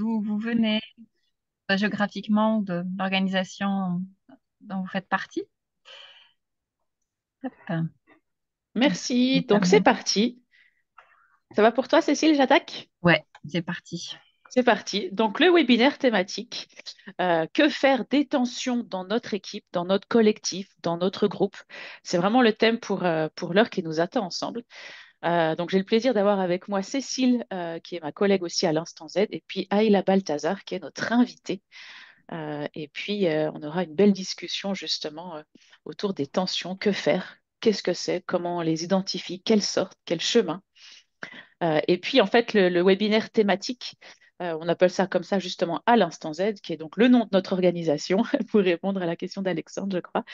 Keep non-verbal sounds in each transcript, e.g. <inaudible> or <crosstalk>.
vous, venez, géographiquement, de l'organisation dont vous faites partie. Merci. Donc c'est parti. Ça va pour toi, Cécile J'attaque Ouais, c'est parti. C'est parti. Donc le webinaire thématique, euh, que faire des tensions dans notre équipe, dans notre collectif, dans notre groupe. C'est vraiment le thème pour, euh, pour l'heure qui nous attend ensemble. Euh, donc j'ai le plaisir d'avoir avec moi Cécile, euh, qui est ma collègue aussi à l'Instant Z, et puis Ayla Balthazar, qui est notre invitée. Euh, et puis on aura une belle discussion justement autour des tensions, que faire, qu'est-ce que c'est, comment on les identifie, quelles sortes, Quel chemin et puis en fait le webinaire thématique euh, on appelle ça comme ça justement à l'instant Z, qui est donc le nom de notre organisation, <laughs> pour répondre à la question d'Alexandre, je crois.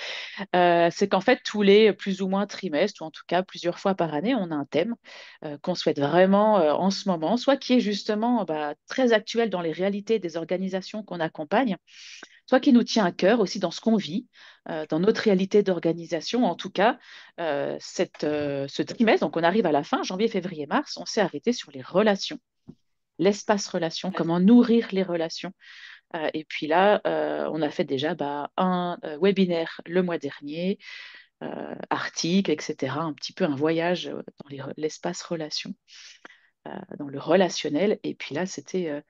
Euh, c'est qu'en fait, tous les plus ou moins trimestres, ou en tout cas plusieurs fois par année, on a un thème euh, qu'on souhaite vraiment en ce moment, soit qui est justement bah, très actuel dans les réalités des organisations qu'on accompagne, soit qui nous tient à cœur aussi dans ce qu'on vit, dans notre réalité d'organisation. En tout cas, ce trimestre, donc on arrive à la fin, janvier, février, mars, on s'est arrêté sur les relations l'espace relation, comment nourrir les relations. Euh, et puis là, euh, on a fait déjà bah, un euh, webinaire le mois dernier, article, etc. Un petit peu un voyage dans l'espace relation, dans le relationnel. Et puis là, c'était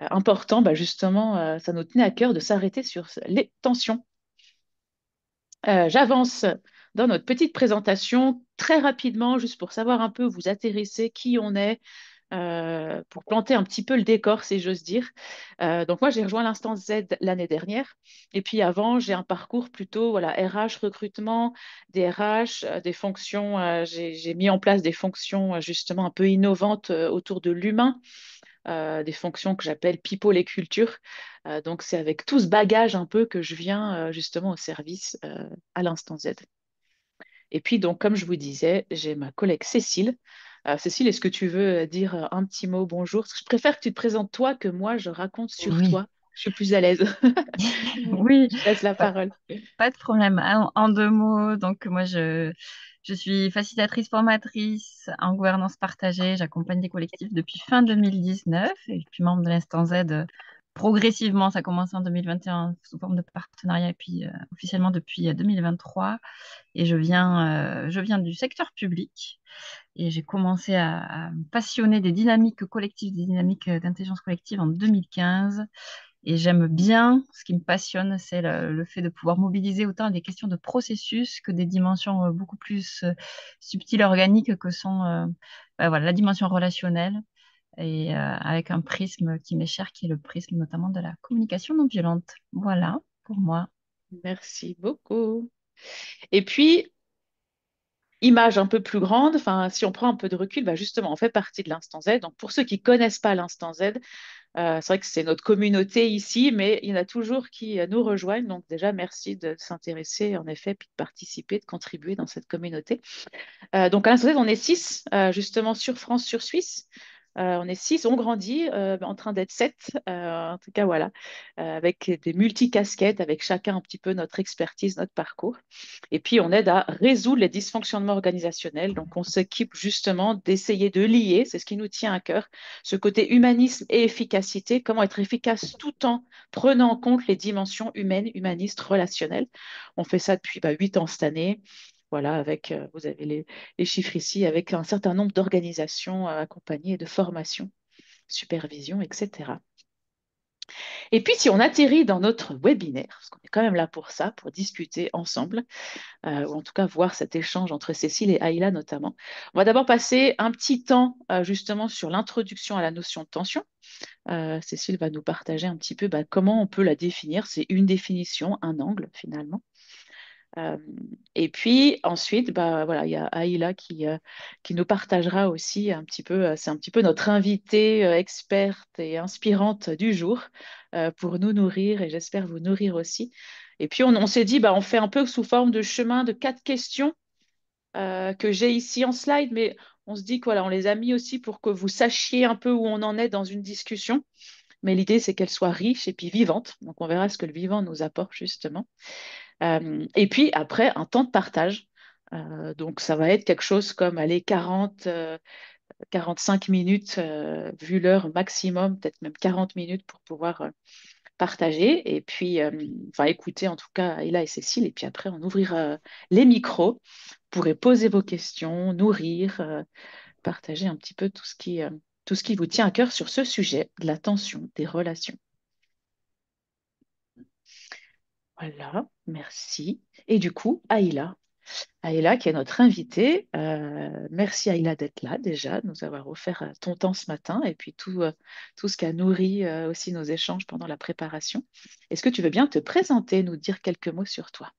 important, bah, justement, ça nous tenait à cœur de s'arrêter sur les tensions. J'avance dans notre petite présentation très rapidement, juste pour savoir un peu, vous atterrissez, qui on est, euh, pour planter un petit peu le décor, si j'ose dire. Euh, donc moi, j'ai rejoint l'instance Z l'année dernière. Et puis avant, j'ai un parcours plutôt voilà, RH, recrutement, des RH, euh, des fonctions. j'ai mis en place des fonctions justement un peu innovantes autour de l'humain. des fonctions que j'appelle people et culture. donc, c'est avec tout ce bagage un peu que je viens justement au service à l'instant Z. Et puis, donc, comme je vous disais, j'ai ma collègue Cécile euh, Cécile, est-ce que tu veux euh, dire euh, un petit mot bonjour Je préfère que tu te présentes toi que moi, je raconte sur toi. Je suis plus à l'aise. <laughs> <laughs> oui. Je laisse la parole. Pas de problème. En, deux mots, donc moi, je, je suis facilitatrice formatrice en gouvernance partagée. J'accompagne des collectifs depuis fin 2019 et puis membre de l'Instant Z progressivement, ça a commencé en 2021 sous forme de partenariat et puis euh, officiellement depuis 2023. Euh, et je viens, euh, je viens du secteur public et j'ai commencé à, me passionner des dynamiques collectives, des dynamiques d'intelligence collective en 2015. Et j'aime bien, ce qui me passionne, c'est le, fait de pouvoir mobiliser autant des questions de processus que des dimensions beaucoup plus subtiles, organiques, que sont bah voilà, la dimension relationnelle, et euh, avec un prisme qui m'est cher, qui est le prisme notamment de la communication non violente. Voilà pour moi. Merci beaucoup. Et puis, image un peu plus grande, si on prend un peu de recul, bah justement, on fait partie de l'instant Z. Donc, pour ceux qui ne connaissent pas l'instant Z, euh, c'est vrai que c'est notre communauté ici, mais il y en a toujours qui euh, nous rejoignent. Donc, déjà, merci de s'intéresser, en effet, puis de participer, de contribuer dans cette communauté. donc, à l'instant Z, on est six, justement, sur France, sur Suisse. Euh, on est six, on grandit euh, en train d'être sept. Euh, en tout cas, voilà, avec des multicasquettes, avec chacun un petit peu notre expertise, notre parcours. Et puis, on aide à résoudre les dysfonctionnements organisationnels. Donc, on s'équipe justement d'essayer de lier, c'est ce qui nous tient à cœur, ce côté humanisme et efficacité, comment être efficace tout en prenant en compte les dimensions humaines, humanistes, relationnelles. On fait ça depuis bah, huit ans cette année. Voilà, avec, euh, vous avez les, chiffres ici, avec un certain nombre d'organisations euh, accompagnées, de formations, supervision, etc. Et puis, si on atterrit dans notre webinaire, parce qu'on est quand même là pour ça, pour discuter ensemble, euh, ou en tout cas voir cet échange entre Cécile et Aïla notamment, on va d'abord passer un petit temps justement sur l'introduction à la notion de tension. Cécile va nous partager un petit peu bah, comment on peut la définir. C'est une définition, un angle finalement. Euh, et puis ensuite, bah, voilà, il y a Aïla qui, euh, qui nous partagera aussi un petit peu, euh, c'est un petit peu notre invitée experte et inspirante du jour pour nous nourrir et j'espère vous nourrir aussi. Et puis on, s'est dit, bah, on fait un peu sous forme de chemin de quatre questions que j'ai ici en slide, mais on se dit qu'on voilà, on les a mis aussi pour que vous sachiez un peu où on en est dans une discussion. Mais l'idée, c'est qu'elle soit riche et puis vivante. Donc, on verra ce que le vivant nous apporte, justement. Euh, et puis après, un temps de partage. Euh, donc ça va être quelque chose comme aller 40... 45 minutes, euh, vu l'heure maximum, peut-être même 40 minutes pour pouvoir partager et puis enfin, écouter en tout cas Ella et Cécile. Et puis après, on ouvrira les micros. Vous pourrez poser vos questions, nourrir, partager un petit peu tout ce, qui, tout ce qui vous tient à cœur sur ce sujet de la tension des relations. Voilà, merci. Et du coup, Aïla. Aïla qui est notre invitée. Euh, merci Aïla d'être là déjà, de nous avoir offert euh, ton temps ce matin et puis tout, euh, tout ce qui a nourri aussi nos échanges pendant la préparation. Est-ce que tu veux bien te présenter, nous dire quelques mots sur toi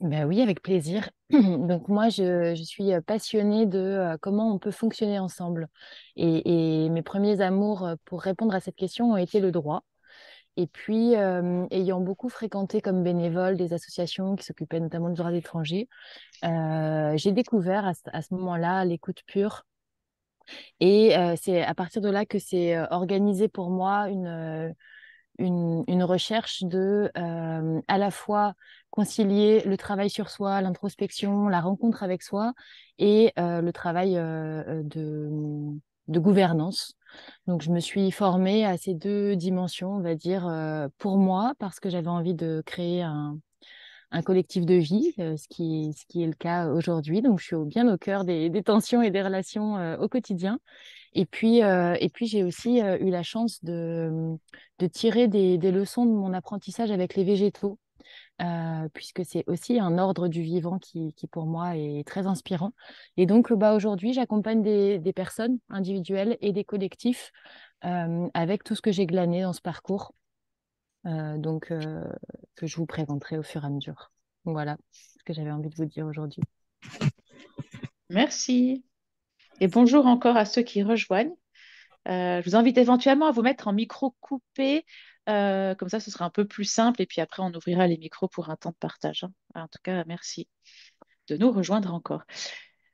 ben oui, avec plaisir. <clears throat> Donc moi, je, suis passionnée de comment on peut fonctionner ensemble. et, mes premiers amours pour répondre à cette question ont été le droit. Et puis, ayant beaucoup fréquenté comme bénévole des associations qui s'occupaient notamment de droits étrangers, euh, j'ai découvert à, ce moment-là l'écoute pure. Et c'est à partir de là que c'est organisé pour moi une, une, une recherche de à la fois concilier le travail sur soi, l'introspection, la rencontre avec soi et le travail de, mmh, de gouvernance donc, je me suis formée à ces deux dimensions, on va dire, euh, pour moi, parce que j'avais envie de créer un, collectif de vie, euh, ce, qui, est le cas aujourd'hui. Donc, je suis bien au cœur des, des, tensions et des relations euh, au quotidien. Et puis, j'ai aussi eu la chance de, tirer des, leçons de mon apprentissage avec les végétaux. Euh, puisque c'est aussi un ordre du vivant qui, pour moi est très inspirant. Et donc bah, aujourd'hui, j'accompagne des, personnes individuelles et des collectifs euh, avec tout ce que j'ai glané dans ce parcours, euh, donc que je vous présenterai au fur et à mesure. Voilà ce que j'avais envie de vous dire aujourd'hui. Merci. Et bonjour encore à ceux qui rejoignent. je vous invite éventuellement à vous mettre en micro coupé euh, comme ça, ce sera un peu plus simple. Et puis après, on ouvrira les micros pour un temps de partage. Hein. Ah, en tout cas, merci de nous rejoindre encore.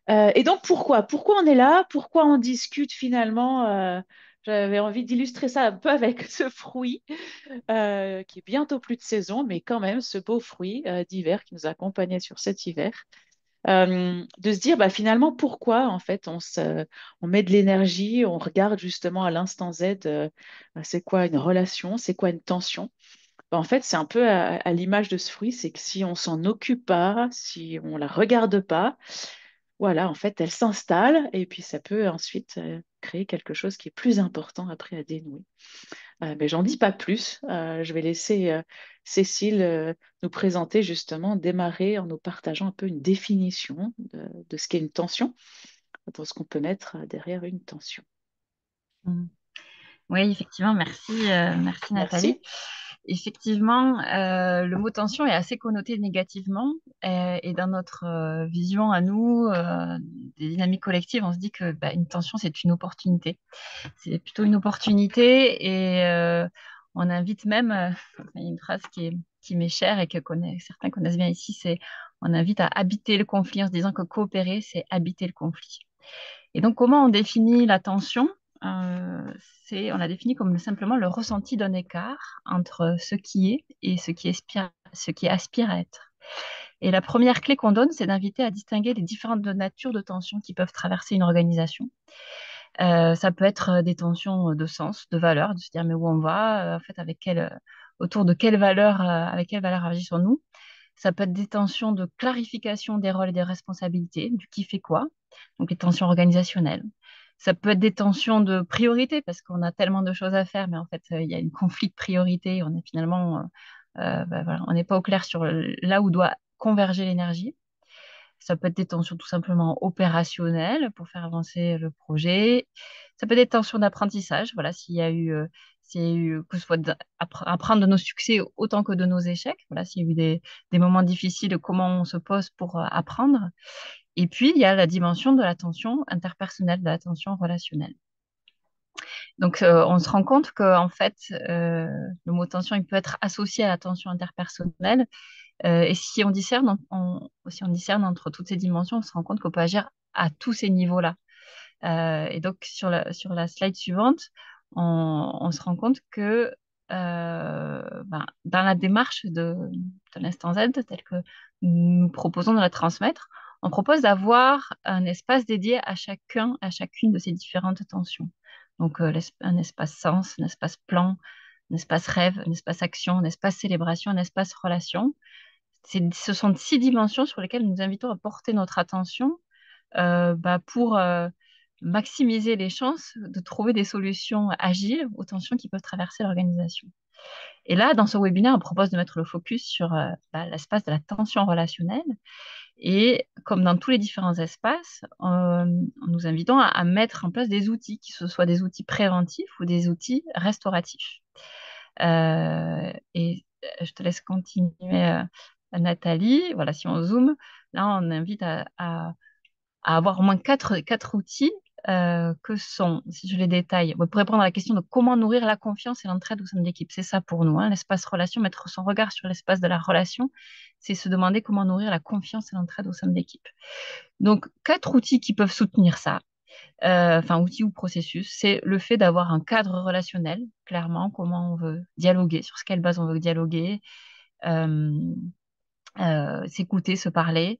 Euh, et donc, pourquoi Pourquoi on est là Pourquoi on discute finalement euh, J'avais envie d'illustrer ça un peu <laughs> avec ce fruit qui est bientôt plus de saison, mais quand même ce beau fruit d'hiver qui nous accompagnait sur cet hiver. Euh, de se dire bah, finalement pourquoi en fait on, met de l'énergie, on regarde justement à l'instant Z, euh, bah, c'est quoi une relation, c'est quoi une tension. Bah, en fait, c'est un peu à, l'image de ce fruit, c'est que si on s'en occupe pas, si on la regarde pas, voilà, en fait, elle s'installe et puis ça peut ensuite euh, créer quelque chose qui est plus important après à dénouer. Euh, mais j'en dis pas plus. Euh, je vais laisser euh, Cécile nous présenter justement, démarrer en nous partageant un peu une définition de, ce qu'est une tension, de ce qu'on peut mettre derrière une tension. Mmh. Oui, effectivement, merci, merci Nathalie. Effectivement, euh, le mot tension est assez connoté négativement. Et, euh, et dans notre euh, vision à nous, des dynamiques collectives, on se dit que bah, une tension, c'est une opportunité. C'est plutôt une opportunité. Et on invite même, une phrase qui, qui m'est chère et que connaît, certains connaissent bien ici, c'est on invite à habiter le conflit en se disant que coopérer, c'est habiter le conflit. Et donc, comment on définit la tension euh, c'est, on a défini comme simplement le ressenti d'un écart entre ce qui est et ce qui, aspire, ce qui aspire à être. Et la première clé qu'on donne, c'est d'inviter à distinguer les différentes natures de tensions qui peuvent traverser une organisation. Euh, ça peut être des tensions de sens, de valeur, de se dire mais où on va, euh, en fait avec autour de quelle valeur, avec quelle valeur agissons-nous. Ça peut être des tensions de clarification des rôles et des responsabilités, du qui fait quoi, donc les tensions organisationnelles ça peut être des tensions de priorité parce qu'on a tellement de choses à faire, mais en fait, euh, il y a un conflit de priorité. On est finalement, euh, euh, bah, voilà, on n'est pas au clair sur là où doit converger l'énergie. Ça peut être des tensions tout simplement opérationnelles pour faire avancer le projet. Ça peut être des tensions d'apprentissage. Voilà, s'il y a eu, c'est que ce soit apprendre de nos succès autant que de nos échecs. Voilà, s'il y a eu des, des moments difficiles, comment on se pose pour apprendre. Et puis, il y a la dimension de l'attention interpersonnelle, de l'attention relationnelle. Donc, euh, on se rend compte que, en fait, euh, le mot tension, il peut être associé à l'attention interpersonnelle. Euh, et si on, discerne, on discerne entre toutes ces dimensions, on se rend compte qu'on peut agir à tous ces niveaux-là. et donc, sur la, sur la slide suivante, on, se rend compte que ben, dans la démarche de, de l'instant Z, telle que nous proposons de la transmettre, on propose d'avoir un espace dédié à chacun, à chacune de ces différentes tensions. Donc euh, un espace sens, un espace plan, un espace rêve, un espace action, un espace célébration, un espace relation. Ce sont six dimensions sur lesquelles nous invitons à porter notre attention euh, bah, pour euh, maximiser les chances de trouver des solutions agiles aux tensions qui peuvent traverser l'organisation. Et là, dans ce webinaire, on propose de mettre le focus sur bah, l'espace de la tension relationnelle. Et comme dans tous les différents espaces, euh, nous invitons à, mettre en place des outils, que ce soit des outils préventifs ou des outils restauratifs. Euh, et euh, je te laisse continuer, Nathalie. Voilà, si on zoome, là, on invite à, avoir au moins quatre outils euh, que sont, si je les détaille, vous répondre prendre la question de comment nourrir la confiance et l'entraide au sein de l'équipe, c'est ça pour nous, hein. l'espace relation, mettre son regard sur l'espace de la relation, c'est se demander comment nourrir la confiance et l'entraide au sein de l'équipe. Donc, quatre outils qui peuvent soutenir ça, euh, enfin outils ou processus, c'est le fait d'avoir un cadre relationnel, clairement, comment on veut dialoguer, sur quelle base on veut dialoguer, euh, s'écouter, se parler.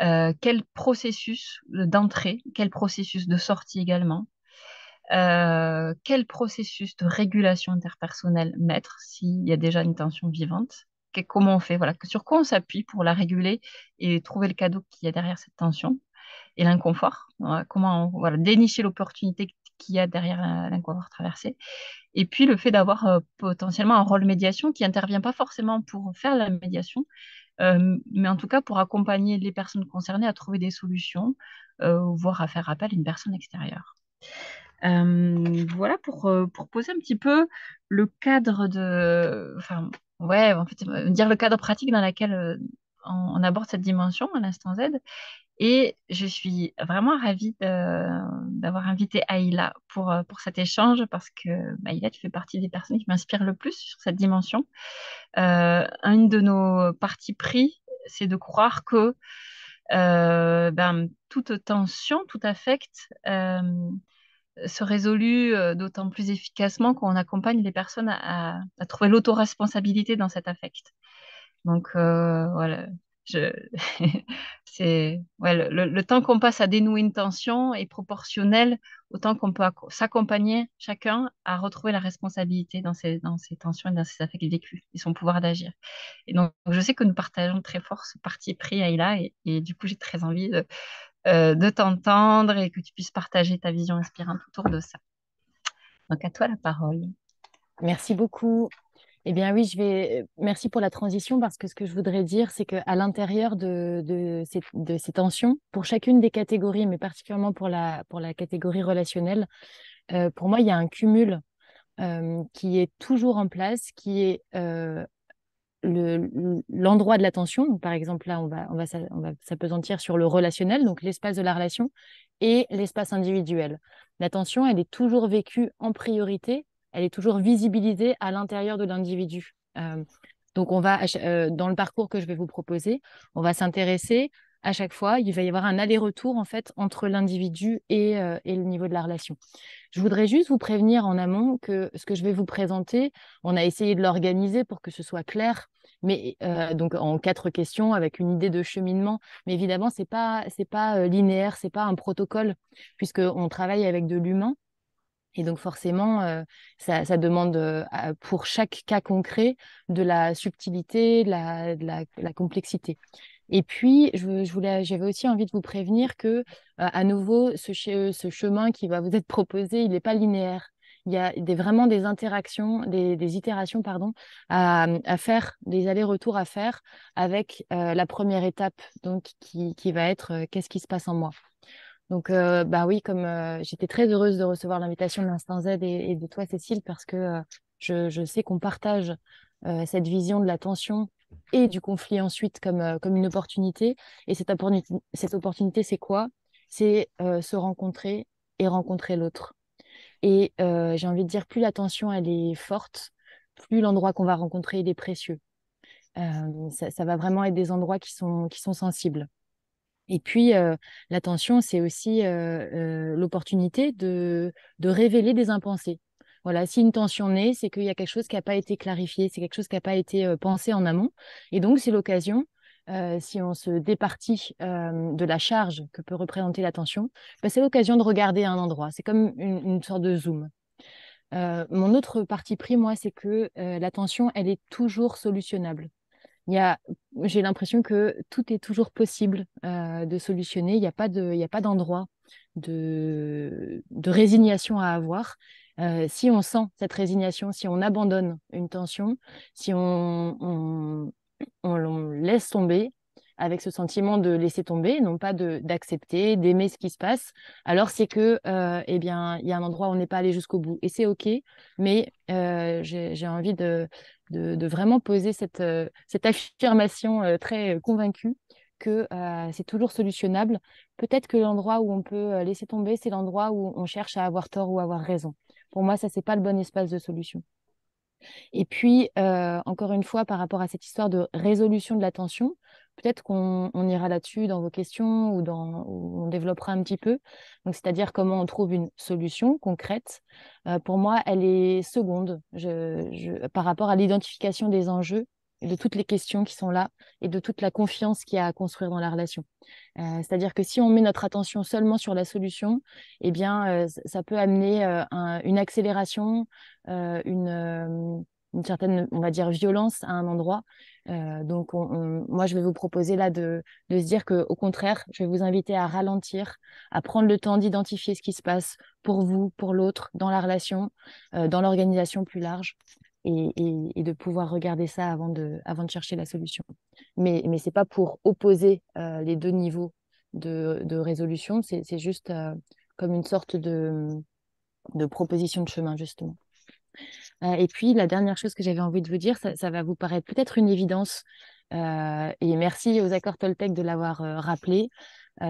Euh, quel processus d'entrée, quel processus de sortie également, euh, quel processus de régulation interpersonnelle mettre s'il y a déjà une tension vivante, comment on fait, voilà, sur quoi on s'appuie pour la réguler et trouver le cadeau qu'il y a derrière cette tension et l'inconfort, comment voilà, dénicher l'opportunité qu'il y a derrière euh, l'inconfort traversé. Et puis le fait d'avoir potentiellement un rôle médiation qui intervient pas forcément pour faire la médiation, mais en tout cas, pour accompagner les personnes concernées à trouver des solutions, voire à faire appel à une personne extérieure. voilà pour, pour poser un petit peu le cadre de. Enfin, ouais, en fait, dire le cadre pratique dans lequel on aborde cette dimension à l'instant Z. Et je suis vraiment ravie d'avoir invité Aïla pour, euh, pour cet échange parce que bah, Aïla, tu fais partie des personnes qui m'inspirent le plus sur cette dimension. Euh, une de nos parties pris, c'est de croire que euh, ben, toute tension, tout affect se résolue d'autant plus efficacement qu'on accompagne les personnes à, à trouver l'autoresponsabilité dans cet affect. Donc voilà, <laughs> c'est ouais, le, temps qu'on passe à dénouer une tension est proportionnel au temps qu'on peut s'accompagner chacun à retrouver la responsabilité dans ses dans ses tensions et dans ses affects vécus et son pouvoir d'agir. Et donc, je sais que nous partageons très fort ce parti pris, Aïla, et, et du coup, j'ai très envie de, euh, de t'entendre et que tu puisses partager ta vision inspirante autour de ça. Donc, à toi la parole. Merci beaucoup. Eh bien oui, je vais. Merci pour la transition parce que ce que je voudrais dire, c'est qu'à l'intérieur de, ces, tensions, pour chacune des catégories, mais particulièrement pour la, pour la catégorie relationnelle, euh, pour moi, il y a un cumul euh, qui est toujours en place, qui est euh, l'endroit de la tension. par exemple, là, on va, on va, on va s'apesantir sur le relationnel, donc l'espace de la relation, et l'espace individuel. La tension, elle est toujours vécue en priorité elle est toujours visibilisée à l'intérieur de l'individu. Euh, donc, on va, euh, dans le parcours que je vais vous proposer, on va s'intéresser à chaque fois, il va y avoir un aller-retour en fait entre l'individu euh, et, le niveau de la relation. Je voudrais juste vous prévenir en amont que ce que je vais vous présenter, on a essayé de l'organiser pour que ce soit clair, mais donc en quatre questions avec une idée de cheminement. Mais évidemment, c'est pas c'est pas linéaire, c'est pas un protocole puisque on travaille avec de l'humain. Et donc forcément, euh, ça, demande euh, pour chaque cas concret de la subtilité, de la, complexité. Et puis, je, voulais, j'avais aussi envie de vous prévenir que, euh, à nouveau, ce, ce, chemin qui va vous être proposé, il n'est pas linéaire. Il y a vraiment des interactions, des, itérations pardon, à, faire, des allers-retours à faire avec la première étape donc, qui va être qu'est-ce qui se passe en moi donc, euh, bah oui, comme euh, j'étais très heureuse de recevoir l'invitation de l'Instant Z et, de toi, Cécile, parce que euh, je, sais qu'on partage cette vision de la tension et du conflit ensuite comme, une opportunité. Et cette, opportunité, c'est quoi C'est se rencontrer et rencontrer l'autre. Et j'ai envie de dire, plus la tension, elle est forte, plus l'endroit qu'on va rencontrer, est précieux. Ça, ça, va vraiment être des endroits qui sont, qui sont sensibles. Et puis, euh, l'attention, c'est aussi euh, euh, l'opportunité de, révéler des impensés. Voilà, si une tension naît, c'est qu'il y a quelque chose qui n'a pas été clarifié, c'est quelque chose qui n'a pas été pensé en amont. Et donc, c'est l'occasion, si on se départit de la charge que peut représenter la tension, bah, c'est l'occasion de regarder un endroit. C'est comme une, une, sorte de zoom. mon autre parti pris, moi, c'est que la tension, elle est toujours solutionnable j'ai l'impression que tout est toujours possible euh, de solutionner. Il n'y a pas d'endroit de, résignation à avoir. Euh, si on sent cette résignation, si on abandonne une tension, si on, on laisse tomber, avec ce sentiment de laisser tomber, non pas d'accepter, d'aimer ce qui se passe, alors c'est que, euh, eh bien, il y a un endroit où on n'est pas allé jusqu'au bout. Et c'est OK, mais euh, j'ai envie de, de, vraiment poser cette, euh, cette affirmation très convaincue que c'est toujours solutionnable. Peut-être que l'endroit où on peut laisser tomber, c'est l'endroit où on cherche à avoir tort ou avoir raison. Pour moi, ça, c'est pas le bon espace de solution. Et puis, encore une fois, par rapport à cette histoire de résolution de la tension, peut-être qu'on ira là-dessus dans vos questions ou, dans, on développera un petit peu. Donc, c'est-à-dire comment on trouve une solution concrète. Euh, pour moi, elle est seconde je, par rapport à l'identification des enjeux et de toutes les questions qui sont là et de toute la confiance qu'il y a à construire dans la relation. Euh, c'est-à-dire que si on met notre attention seulement sur la solution, eh bien, euh, ça peut amener une accélération, une une certaine, on va dire, violence à un endroit euh, donc, moi, je vais vous proposer là de, se dire que, au contraire, je vais vous inviter à ralentir, à prendre le temps d'identifier ce qui se passe pour vous, pour l'autre, dans la relation, euh, dans l'organisation plus large, et, de pouvoir regarder ça avant de, avant de chercher la solution. Mais, mais ce n'est pas pour opposer euh, les deux niveaux de, résolution, c'est juste comme une sorte de, de proposition de chemin, justement. Euh, et puis, la dernière chose que j'avais envie de vous dire, ça, va vous paraître peut-être une évidence, euh, et merci aux accords Toltec de l'avoir euh, rappelé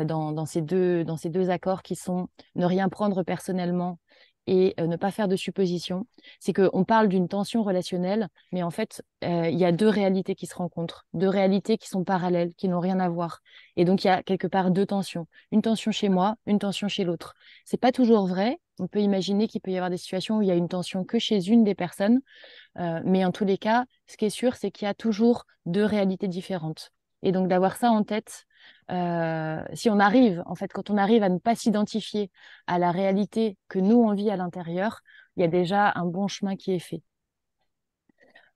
dans, ces deux, dans ces deux accords qui sont ne rien prendre personnellement et ne pas faire de suppositions. C'est qu'on parle d'une tension relationnelle, mais en fait, il y a deux réalités qui se rencontrent, deux réalités qui sont parallèles, qui n'ont rien à voir. Et donc, il y a quelque part deux tensions. Une tension chez moi, une tension chez l'autre. C'est pas toujours vrai, on peut imaginer qu'il peut y avoir des situations où il y a une tension que chez une des personnes, euh, mais en tous les cas, ce qui est sûr, c'est qu'il y a toujours deux réalités différentes. Et donc d'avoir ça en tête, euh, si on arrive, en fait, quand on arrive à ne pas s'identifier à la réalité que nous on vit à l'intérieur, il y a déjà un bon chemin qui est fait.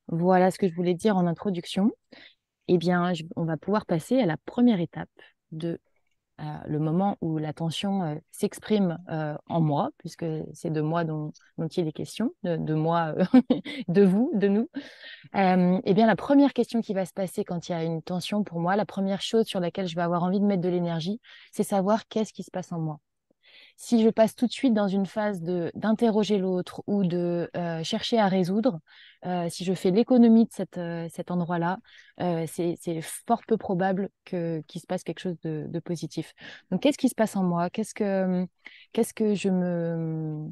Voilà ce que je voulais dire en introduction. Eh bien, on va pouvoir passer à la première étape de euh, le moment où la tension euh, s'exprime euh, en moi, puisque c'est de moi dont, dont, il est question, de, de moi, <laughs> de vous, de nous, eh bien la première question qui va se passer quand il y a une tension pour moi, la première chose sur laquelle je vais avoir envie de mettre de l'énergie, c'est savoir qu'est-ce qui se passe en moi si je passe tout de suite dans une phase d'interroger l'autre ou de euh, chercher à résoudre, euh, si je fais l'économie de euh, cet endroit-là, c'est fort peu probable qu'il se passe quelque chose de, positif. Donc, qu'est-ce qui se passe en moi Qu'est-ce que, je me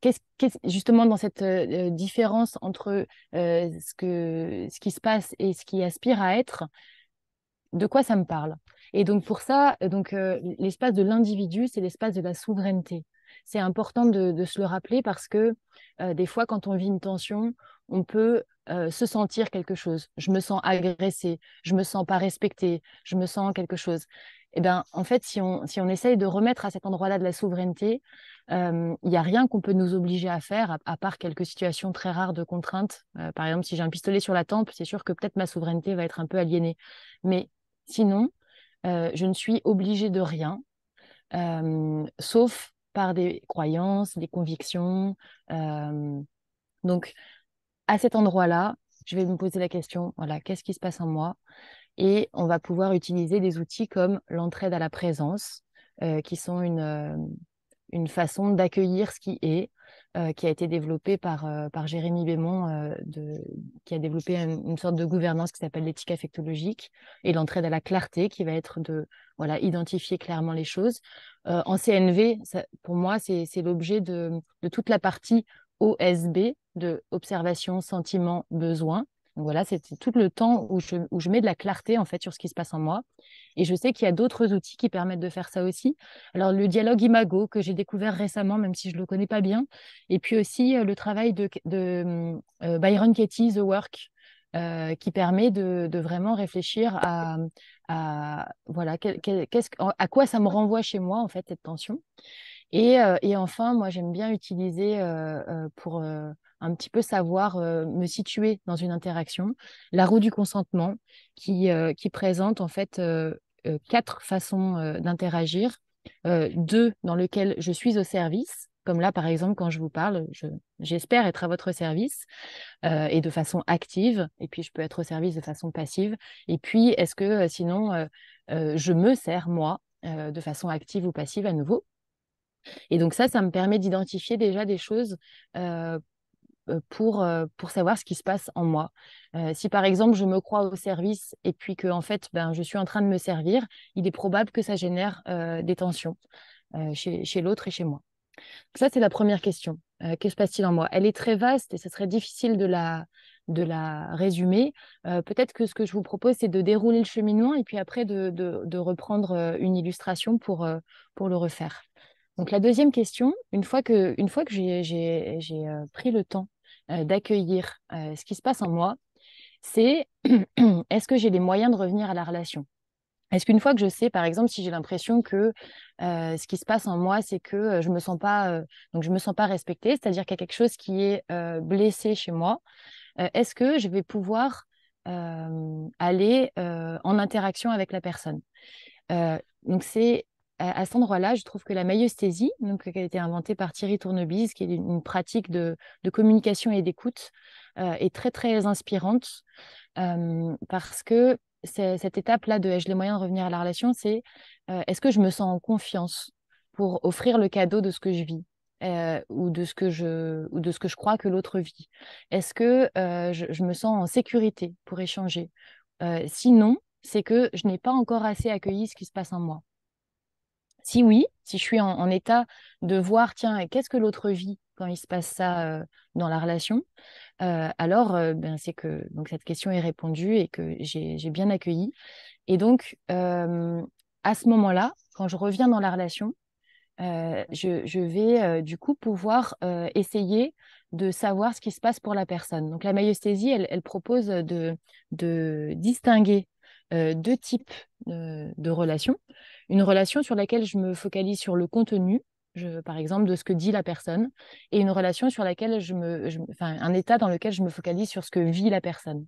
qu'est-ce, justement dans cette différence entre ce, que, ce qui se passe et ce qui aspire à être, de quoi ça me parle et donc pour ça, euh, donc euh, l'espace de l'individu, c'est l'espace de la souveraineté. C'est important de, se le rappeler parce que euh, des fois, quand on vit une tension, on peut se sentir quelque chose. Je me sens agressé, je me sens pas respecté, je me sens quelque chose. Et eh bien, en fait, si on, si on essaye de remettre à cet endroit-là de la souveraineté, il y n'y a rien qu'on peut nous obliger à faire, à, part quelques situations très rares de contraintes. par exemple, si j'ai un pistolet sur la tempe, c'est sûr que peut-être ma souveraineté va être un peu aliénée. Mais sinon, euh, je ne suis obligée de rien, euh, sauf par des croyances, des convictions. Euh, donc, à cet endroit-là, je vais me poser la question, voilà, qu'est-ce qui se passe en moi Et on va pouvoir utiliser des outils comme l'entraide à la présence, qui sont une façon d'accueillir ce qui est, euh, qui a été développé par, euh, par Jérémy Bémont, euh, de, qui a développé une, sorte de gouvernance qui s'appelle l'éthique affectologique et l'entraide à la clarté qui va être de voilà, identifier clairement les choses. en CNV, pour moi, c'est l'objet de, de, toute la partie OSB de observation, sentiment, besoin, voilà, c'est tout le temps où je, mets de la clarté en fait sur ce qui se passe en moi. Et je sais qu'il y a d'autres outils qui permettent de faire ça aussi. Alors le dialogue imago que j'ai découvert récemment, même si je ne le connais pas bien. Et puis aussi euh, le travail de, hum, euh, Byron Katie, The Work, euh, qui permet de, vraiment réfléchir à, voilà, qu'est-ce à quoi ça me renvoie chez moi en fait cette tension. Et, et enfin, moi j'aime bien utiliser pour un petit peu savoir euh, me situer dans une interaction. La roue du consentement qui, euh, qui présente en fait euh, quatre façons d'interagir. deux dans lesquelles je suis au service, comme là par exemple quand je vous parle, j'espère être à votre service et de façon active, et puis je peux être au service de façon passive. Et puis est-ce que sinon je me sers moi de façon active ou passive à nouveau et donc ça, ça me permet d'identifier déjà des choses euh, pour, euh, pour savoir ce qui se passe en moi. Euh, si par exemple je me crois au service et puis que en fait ben, je suis en train de me servir, il est probable que ça génère des tensions chez, chez l'autre et chez moi. ça c'est la première question. Qu'est-ce qui se passe-t-il en moi Elle est très vaste et ce serait difficile de la, de la résumer. Peut-être que ce que je vous propose c'est de dérouler le cheminement et puis après de, de, de reprendre une illustration pour, pour le refaire. Donc la deuxième question, une fois que, une fois que j'ai euh, pris le temps euh, d'accueillir euh, ce qui se passe en moi, c'est <clears throat> est-ce que j'ai les moyens de revenir à la relation est-ce qu'une fois que je sais, par exemple, si j'ai l'impression que ce qui se passe en moi, c'est que je me sens pas, donc je me sens pas respectée, c'est-à-dire qu'il y a quelque chose qui est blessé chez moi, est-ce que je vais pouvoir aller en interaction avec la personne Donc c'est à, cet endroit-là, je trouve que la maïeusthésie, donc, qui a été inventée par Thierry Tournebise, qui est une, pratique de, communication et d'écoute, euh, est très, très inspirante euh, parce que cette étape-là de ai-je les moyens de revenir à la relation, c'est euh, est-ce que je me sens en confiance pour offrir le cadeau de ce que je vis ou de ce que je ou de ce que je crois que l'autre vit Est-ce que je, me sens en sécurité pour échanger Sinon, c'est que je n'ai pas encore assez accueilli ce qui se passe en moi. Si oui, si je suis en, état de voir, tiens, qu'est-ce que l'autre vit quand il se passe ça euh, dans la relation, euh, alors euh, ben, c'est que donc, cette question est répondue et que j'ai bien accueilli. Et donc, à ce moment-là, quand je reviens dans la relation, je, vais du coup pouvoir essayer de savoir ce qui se passe pour la personne. Donc la maïesthésie, elle, elle propose de, de distinguer euh, deux types euh, de relations. Une relation sur laquelle je me focalise sur le contenu, je, par exemple, de ce que dit la personne, et une relation sur laquelle je me, enfin, un état dans lequel je me focalise sur ce que vit la personne.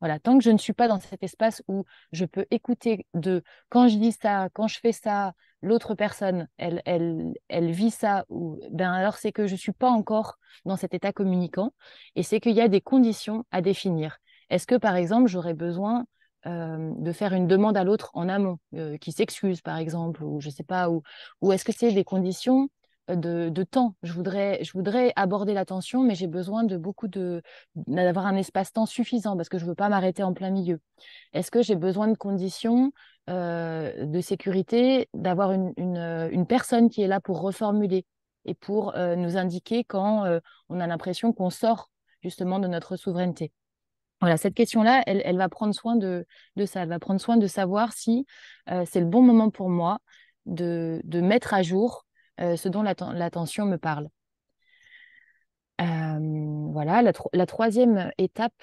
Voilà, tant que je ne suis pas dans cet espace où je peux écouter de quand je dis ça, quand je fais ça, l'autre personne, elle, elle, elle vit ça, ou ben alors c'est que je suis pas encore dans cet état communicant, et c'est qu'il y a des conditions à définir. Est-ce que, par exemple, j'aurais besoin de faire une demande à l'autre en amont, qui s'excuse par exemple, ou je ne sais pas, ou, est-ce que c'est des conditions de, temps. Je voudrais, je voudrais aborder l'attention, mais j'ai besoin de beaucoup de d'avoir un espace-temps suffisant parce que je ne veux pas m'arrêter en plein milieu. Est-ce que j'ai besoin de conditions de sécurité, d'avoir une, personne qui est là pour reformuler et pour nous indiquer quand on a l'impression qu'on sort justement de notre souveraineté. Voilà, cette question-là, elle, va prendre soin de, ça. Elle va prendre soin de savoir si euh, c'est le bon moment pour moi de, mettre à jour euh, ce dont l'attention me parle. Euh, voilà, la, la, troisième étape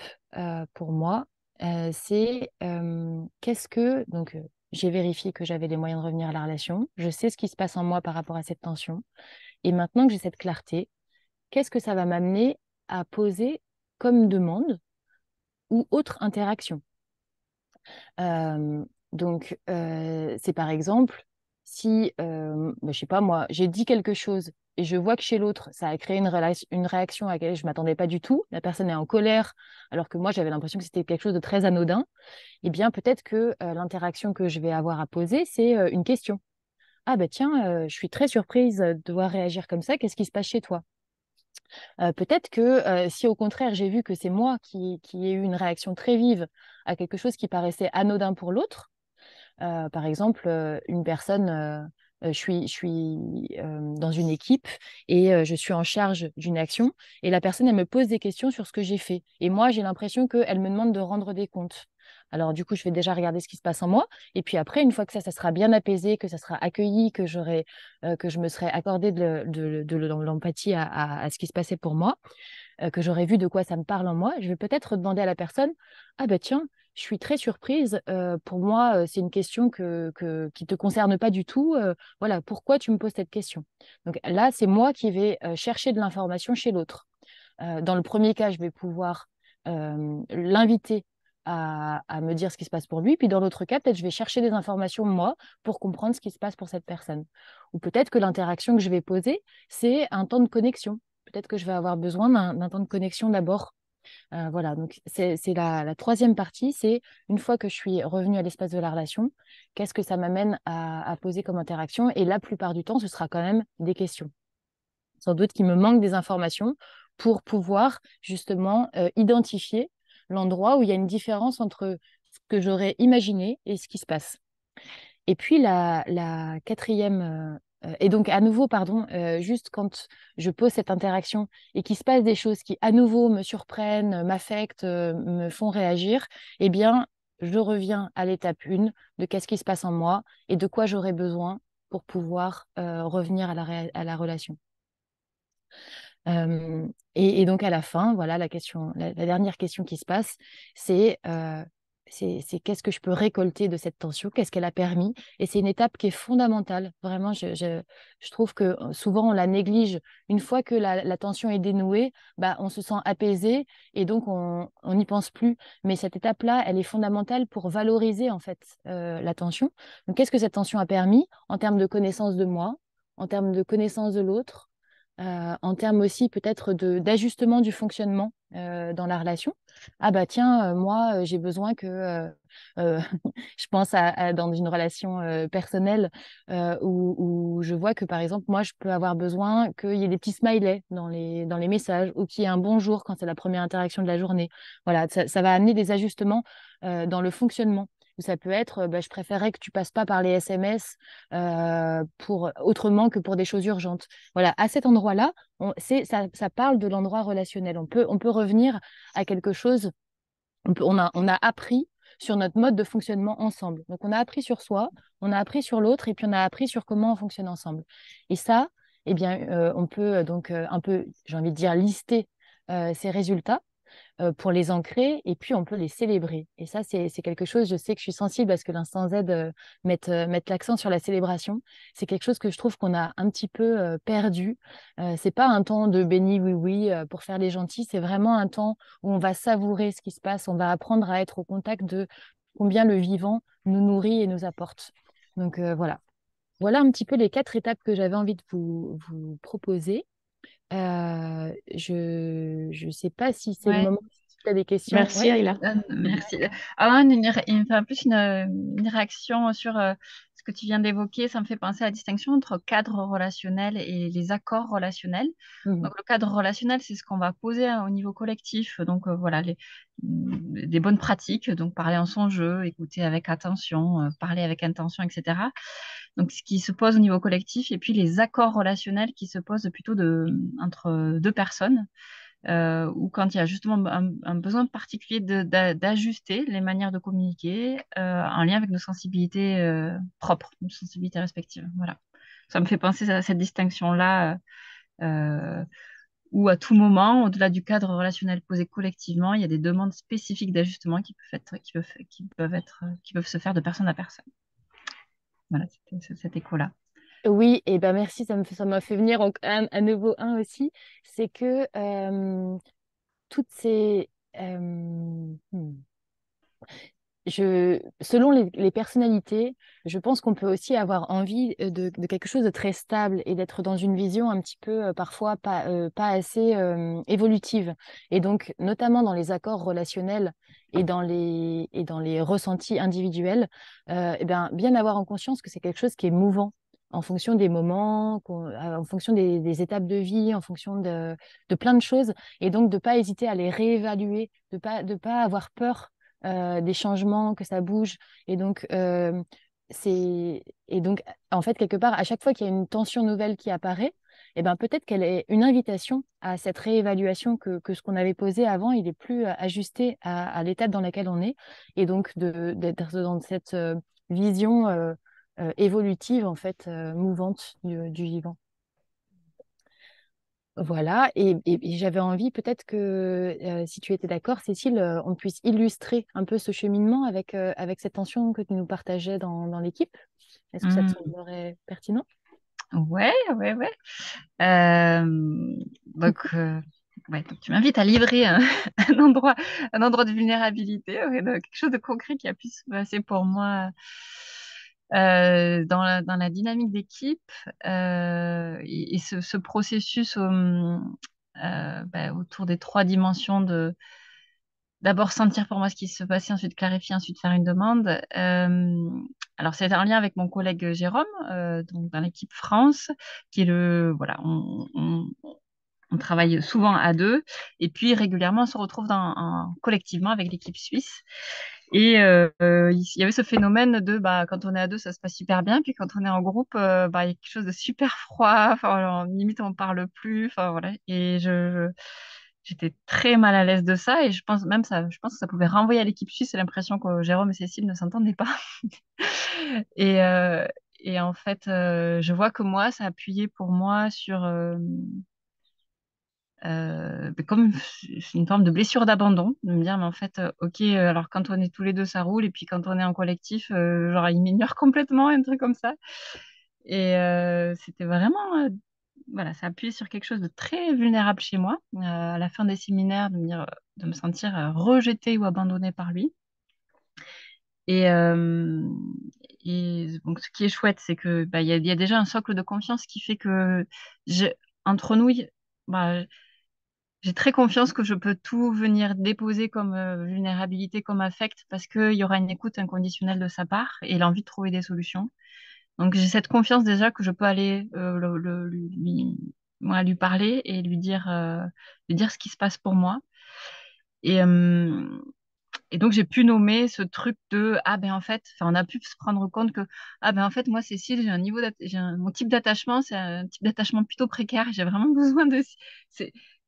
pour moi, c'est qu'est-ce que. Donc, j'ai vérifié que j'avais les moyens de revenir à la relation. Je sais ce qui se passe en moi par rapport à cette tension. Et maintenant que j'ai cette clarté, qu'est-ce que ça va m'amener à poser comme demande ou autre interaction. Euh, donc, euh, c'est par exemple si, je euh, ne bah, je sais pas moi, j'ai dit quelque chose et je vois que chez l'autre, ça a créé une, réaction à laquelle je ne m'attendais pas du tout, la personne est en colère alors que moi j'avais l'impression que c'était quelque chose de très anodin, et eh bien peut-être que l'interaction que je vais avoir à poser, c'est une question. Ah ben tiens, je suis très surprise de voir réagir comme ça, qu'est-ce qui se passe chez toi euh, peut-être que euh, si au contraire j'ai vu que c'est moi qui, ai eu une réaction très vive à quelque chose qui paraissait anodin pour l'autre, euh, par exemple, une personne, je suis dans une équipe et je suis en charge d'une action et la personne, elle me pose des questions sur ce que j'ai fait. Et moi, j'ai l'impression qu'elle me demande de rendre des comptes. Alors du coup, je vais déjà regarder ce qui se passe en moi. Et puis après, une fois que ça, ça sera bien apaisé, que ça sera accueilli, que euh, que je me serai accordé de, l'empathie à, ce qui se passait pour moi, euh, que j'aurai vu de quoi ça me parle en moi, je vais peut-être demander à la personne, ah ben tiens, je suis très surprise. Euh, pour moi, c'est une question que, qui ne te concerne pas du tout. voilà, pourquoi tu me poses cette question Donc là, c'est moi qui vais chercher de l'information chez l'autre. dans le premier cas, je vais pouvoir l'inviter à, me dire ce qui se passe pour lui. Puis dans l'autre cas, peut-être je vais chercher des informations moi pour comprendre ce qui se passe pour cette personne. Ou peut-être que l'interaction que je vais poser, c'est un temps de connexion. Peut-être que je vais avoir besoin d'un temps de connexion d'abord. Euh, voilà, donc c'est la, troisième partie, c'est une fois que je suis revenue à l'espace de la relation, qu'est-ce que ça m'amène à, poser comme interaction Et la plupart du temps, ce sera quand même des questions. Sans doute qu'il me manque des informations pour pouvoir justement euh, identifier l'endroit où il y a une différence entre ce que j'aurais imaginé et ce qui se passe. Et puis la, quatrième, euh, euh, et donc à nouveau, pardon, euh, juste quand je pose cette interaction et qu'il se passe des choses qui à nouveau me surprennent, m'affectent, me font réagir, eh bien, je reviens à l'étape 1 de qu'est-ce qui se passe en moi et de quoi j'aurais besoin pour pouvoir revenir à à la relation et, donc à la fin, voilà la question, la, dernière question qui se passe, c'est c'est qu'est-ce que je peux récolter de cette tension, qu'est-ce qu'elle a permis. Et c'est une étape qui est fondamentale. Vraiment, je, je, trouve que souvent on la néglige. Une fois que la, tension est dénouée, bah, on se sent apaisé et donc on n'y pense plus. Mais cette étape-là, elle est fondamentale pour valoriser en fait la tension. Donc qu'est-ce que cette tension a permis en termes de connaissance de moi, en termes de connaissance de l'autre, euh, en termes aussi peut-être d'ajustement du fonctionnement euh, dans la relation. Ah bah tiens, euh, moi j'ai besoin que, <laughs> je pense à, dans une relation personnelle où, je vois que par exemple moi je peux avoir besoin qu'il y ait des petits smileys dans les, dans les messages ou qu'il y ait un bonjour quand c'est la première interaction de la journée. Voilà, ça va amener des ajustements dans le fonctionnement ou ça peut être bah, je préférerais que tu passes pas par les SMS pour autrement que pour des choses urgentes. Voilà, à cet endroit-là, ça, ça parle de l'endroit relationnel. On peut, revenir à quelque chose. On, a, appris sur notre mode de fonctionnement ensemble. Donc on a appris sur soi, on a appris sur l'autre et puis on a appris sur comment on fonctionne ensemble. Et ça, eh bien, on peut donc un peu, j'ai envie de dire, lister ces résultats euh, pour les ancrer et puis on peut les célébrer. Et ça, c'est quelque chose, je sais que je suis sensible à ce que l'instant Z euh, mette, euh, l'accent sur la célébration. C'est quelque chose que je trouve qu'on a un petit peu perdu. c'est pas un temps de béni, oui, oui, pour faire les gentils. C'est vraiment un temps où on va savourer ce qui se passe. On va apprendre à être au contact de combien le vivant nous nourrit et nous apporte. Donc voilà, voilà un petit peu les quatre étapes que j'avais envie de vous, vous, proposer. Euh, je ne sais pas si c'est le moment. Si tu as des questions. Merci, ouais. Ayla. Euh, merci. Ah, une, une, enfin, plus une, réaction sur euh, ce que tu viens d'évoquer, ça me fait penser à la distinction entre cadre relationnel et les accords relationnels. Mmh. Donc, le cadre relationnel, c'est ce qu'on va poser hein, au niveau collectif. Donc, euh, voilà, les, mmh, des bonnes pratiques. Donc, parler en son jeu, écouter avec attention, euh, parler avec intention, etc. Donc, ce qui se pose au niveau collectif. Et puis, les accords relationnels qui se posent plutôt de, entre deux personnes. Euh, ou quand il y a justement un, besoin particulier d'ajuster les manières de communiquer euh, en lien avec nos sensibilités euh, propres, nos sensibilités respectives. Voilà. Ça me fait penser à cette distinction-là où à tout moment, au-delà du cadre relationnel posé collectivement, il y a des demandes spécifiques d'ajustement qui peuvent être, qui qui peuvent être, qui peuvent se faire de personne à personne. Voilà, c'était cet écho-là. Oui, et ben merci, ça me m'a fait venir un, à nouveau un aussi, c'est que toutes ces hmm. je, selon les, personnalités, je pense qu'on peut aussi avoir envie de, quelque chose de très stable et d'être dans une vision un petit peu parfois pas, assez évolutive. Et donc, notamment dans les accords relationnels et dans les, et dans les ressentis individuels, et ben, bien avoir en conscience que c'est quelque chose qui est mouvant en fonction des moments, euh, en fonction des, étapes de vie, en fonction de, plein de choses. Et donc, de ne pas hésiter à les réévaluer, de pas, de pas avoir peur euh, des changements, que ça bouge. Et donc, euh, c'est et donc en fait quelque part à chaque fois qu'il y a une tension nouvelle qui apparaît eh ben peut-être qu'elle est une invitation à cette réévaluation que, que ce qu'on avait posé avant il est plus ajusté à, à l'étape dans laquelle on est et donc d'être dans cette vision euh, évolutive, en fait, euh, mouvante du, vivant. Voilà, et, j'avais envie peut-être que, euh, si tu étais d'accord, Cécile, on puisse illustrer un peu ce cheminement avec, avec cette tension que tu nous partageais dans, l'équipe. Est-ce que ça te mmh. semblerait pertinent Ouais, ouais, <laughs> ouais. donc, tu m'invites à livrer un, <laughs> endroit, un endroit de vulnérabilité, quelque chose de concret qui a pu se passer pour moi euh, dans, la, dynamique d'équipe euh, et, ce, processus euh, bah, autour des trois dimensions de d'abord sentir pour moi ce qui se passait, ensuite clarifier, ensuite faire une demande. alors c'est un lien avec mon collègue Jérôme, donc dans l'équipe France, qui est le voilà, on, travaille souvent à deux et puis régulièrement on se retrouve dans, collectivement avec l'équipe suisse. Et euh, il y avait ce phénomène de bah, quand on est à deux, ça se passe super bien, puis quand on est en groupe, euh, bah, il y a quelque chose de super froid, <laughs> enfin, limite on parle plus, enfin voilà. Et je, j'étais très mal à l'aise de ça, et je pense même ça, je pense que ça pouvait renvoyer à l'équipe suisse l'impression que Jérôme et Cécile ne s'entendaient pas. <laughs> et, euh, et en fait, je vois que moi, ça appuyait pour moi sur euh, ben, comme une forme de blessure d'abandon, de me dire, mais en fait, euh, ok, euh, alors quand on est tous les deux, ça roule, et puis quand on est en collectif, euh, genre, il m'ignore <laughs> complètement, un truc comme ça. Et c'était vraiment, voilà, ça appuyait sur quelque chose de très vulnérable chez moi, à la fin des séminaires, de me, sentir rejetée ou abandonnée par lui. Et, donc, ce qui est chouette, c'est que bah, il y, a, y a déjà un socle de confiance qui fait que, je, entre nous, bah, j'ai très confiance que je peux tout venir déposer comme euh, vulnérabilité, comme affect, parce qu'il y aura une écoute inconditionnelle de sa part et l'envie de trouver des solutions. Donc j'ai cette confiance déjà que je peux aller euh, le, lui, parler et lui dire, euh, dire ce qui se passe pour moi. Et, et donc j'ai pu nommer ce truc de ah ben en fait, on a pu se prendre compte que ah ben en fait moi Cécile j'ai un niveau mon type d'attachement c'est un type d'attachement plutôt précaire j'ai vraiment <laughs> besoin de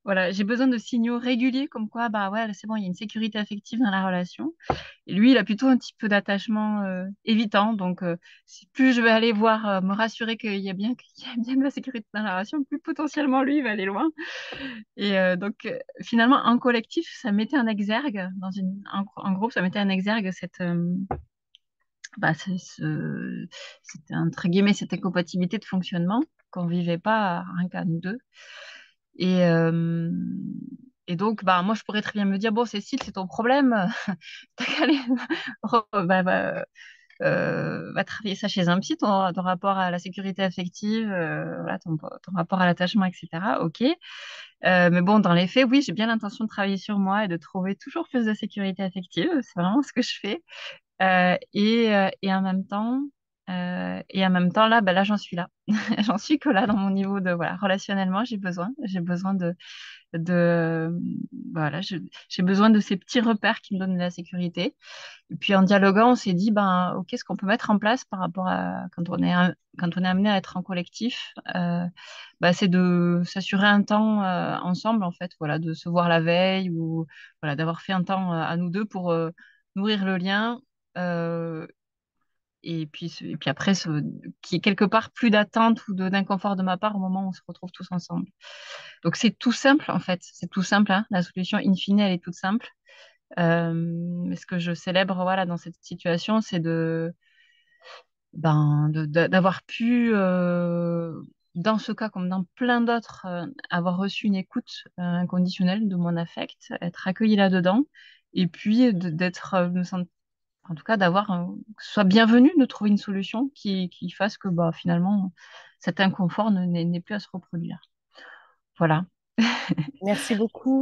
voilà, j'ai besoin de signaux réguliers comme quoi, bah ouais, c'est bon, il y a une sécurité affective dans la relation. Et lui, il a plutôt un petit peu d'attachement euh, évitant. Donc, euh, plus je vais aller voir, euh, me rassurer qu'il y a bien <laughs> qu'il y a bien de la sécurité dans la relation, plus potentiellement lui, il va aller loin. Et donc, finalement, en collectif, ça mettait un exergue dans une, en, groupe, ça mettait un exergue cette bah, entre guillemets cette incompatibilité de fonctionnement qu'on vivait pas à un cas deux. Et, euh, et donc, bah, moi, je pourrais très bien me dire, bon, Cécile, c'est ton problème, <laughs> t'as qu'à aller <laughs> bah, bah, euh, va travailler ça chez un psy, ton, rapport à la sécurité affective, euh, voilà, ton, ton, rapport à l'attachement, etc. Ok. mais bon, dans les faits, oui, j'ai bien l'intention de travailler sur moi et de trouver toujours plus de sécurité affective. C'est vraiment ce que je fais. Et, et, en même temps, euh, et en même temps, là, ben là j'en suis là. <laughs> j'en suis que là dans mon niveau de voilà, relationnellement, j'ai besoin, j'ai besoin de, voilà, j'ai besoin de ces petits repères qui me donnent de la sécurité. Et puis en dialoguant, on s'est dit ben ok, ce qu'on peut mettre en place par rapport à quand on est quand on est amené à être en collectif, euh, ben, c'est de s'assurer un temps euh, ensemble en fait, voilà, de se voir la veille ou voilà, d'avoir fait un temps à nous deux pour nourrir le lien euh, et puis, et puis après, ce, qui est quelque part plus d'attente ou d'inconfort de, ma part au moment où on se retrouve tous ensemble. Donc c'est tout simple en fait, c'est tout simple. Hein. La solution in fine, elle est toute simple. mais euh, ce que je célèbre voilà, dans cette situation, c'est de, ben, d'avoir pu, euh, dans ce cas comme dans plein d'autres, euh, avoir reçu une écoute inconditionnelle de mon affect, être accueilli là-dedans, et puis d'être, me sentir en tout cas d'avoir euh, soit bienvenu de trouver une solution qui, qui fasse que bah, finalement cet inconfort n'est plus à se reproduire. Voilà. <laughs> Merci beaucoup.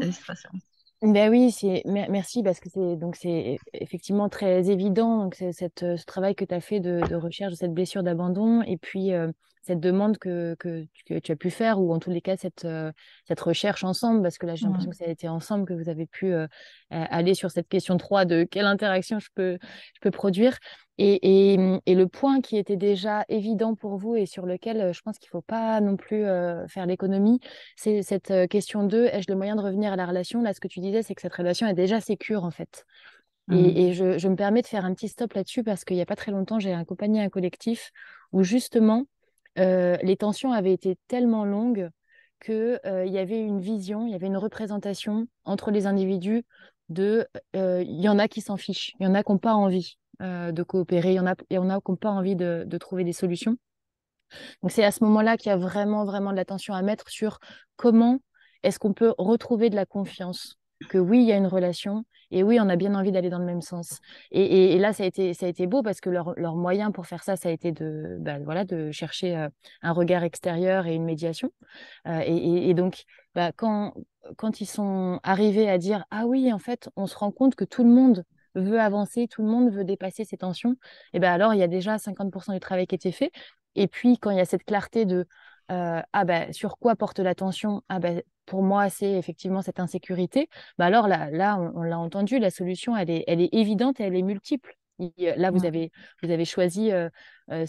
Ben oui, c'est merci parce que c'est donc c'est effectivement très évident cette, ce travail que tu as fait de, recherche de cette blessure d'abandon et puis euh, cette demande que, que, tu as pu faire ou en tous les cas cette, euh, cette recherche ensemble parce que là j'ai l'impression que ça a été ensemble que vous avez pu euh, aller sur cette question 3 de quelle interaction je peux, je peux produire et, et, mmh, et, le point qui était déjà évident pour vous et sur lequel euh, je pense qu'il ne faut pas non plus faire l'économie, c'est cette question 2, ai-je le moyen de revenir à la relation Là, ce que tu disais, c'est que cette relation est déjà sécure en fait. Mmh. Et, je, je, me permets de faire un petit stop là-dessus parce qu'il n'y a pas très longtemps, j'ai accompagné un collectif où justement, euh, les tensions avaient été tellement longues qu'il euh, y avait une vision, il y avait une représentation entre les individus de euh, il y en a qui s'en fichent, il y en a qui n'ont pas envie de coopérer, il y en a, a qui n'ont pas envie de, trouver des solutions. Donc c'est à ce moment-là qu'il y a vraiment, vraiment de tension à mettre sur comment est-ce qu'on peut retrouver de la confiance que oui, il y a une relation et oui, on a bien envie d'aller dans le même sens. Et, là, ça a, été, ça a été beau parce que leur, moyen pour faire ça, ça a été de, bah, voilà, de chercher euh, un regard extérieur et une médiation. Euh, et, donc, bah, quand, quand ils sont arrivés à dire Ah oui, en fait, on se rend compte que tout le monde veut avancer, tout le monde veut dépasser ses tensions, et ben alors il y a déjà 50% du travail qui était fait. Et puis, quand il y a cette clarté de euh, ah ben, sur quoi porte l'attention ah ben, Pour moi, c'est effectivement cette insécurité. Bah alors là, là on, l'a entendu, la solution, elle est, elle est évidente et elle est multiple. là, vous avez, vous avez choisi euh, euh,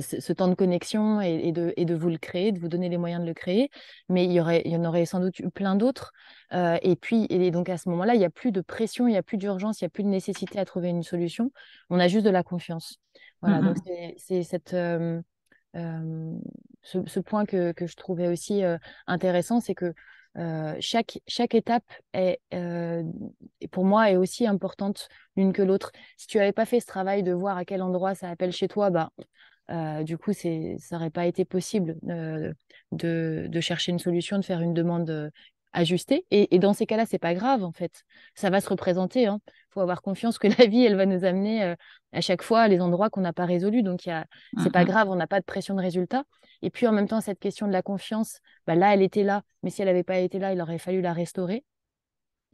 ce, ce, temps de connexion et, et, de, et, de, vous le créer, de vous donner les moyens de le créer, mais il y, aurait, il y en aurait sans doute eu plein d'autres. et puis, et donc à ce moment-là, il n'y a plus de pression, il n'y a plus d'urgence, il n'y a plus de nécessité à trouver une solution. On a juste de la confiance. Voilà, c'est cette ce, point que, que, je trouvais aussi intéressant, c'est que chaque, chaque étape est, pour moi, est aussi importante l'une que l'autre. Si tu n'avais pas fait ce travail de voir à quel endroit ça appelle chez toi, bah, du coup, ça n'aurait pas été possible de, de, chercher une solution, de faire une demande, ajuster. Et, dans ces cas-là, c'est pas grave en fait. Ça va se représenter. Il hein. faut avoir confiance que <laughs> la vie, elle va nous amener euh, à chaque fois les endroits qu'on n'a pas résolus. Donc, a... c'est pas grave, on n'a pas de pression de résultat. Et puis en même temps, cette question de la confiance, bah, là, elle était là, mais si elle n'avait pas été là, il aurait fallu la restaurer.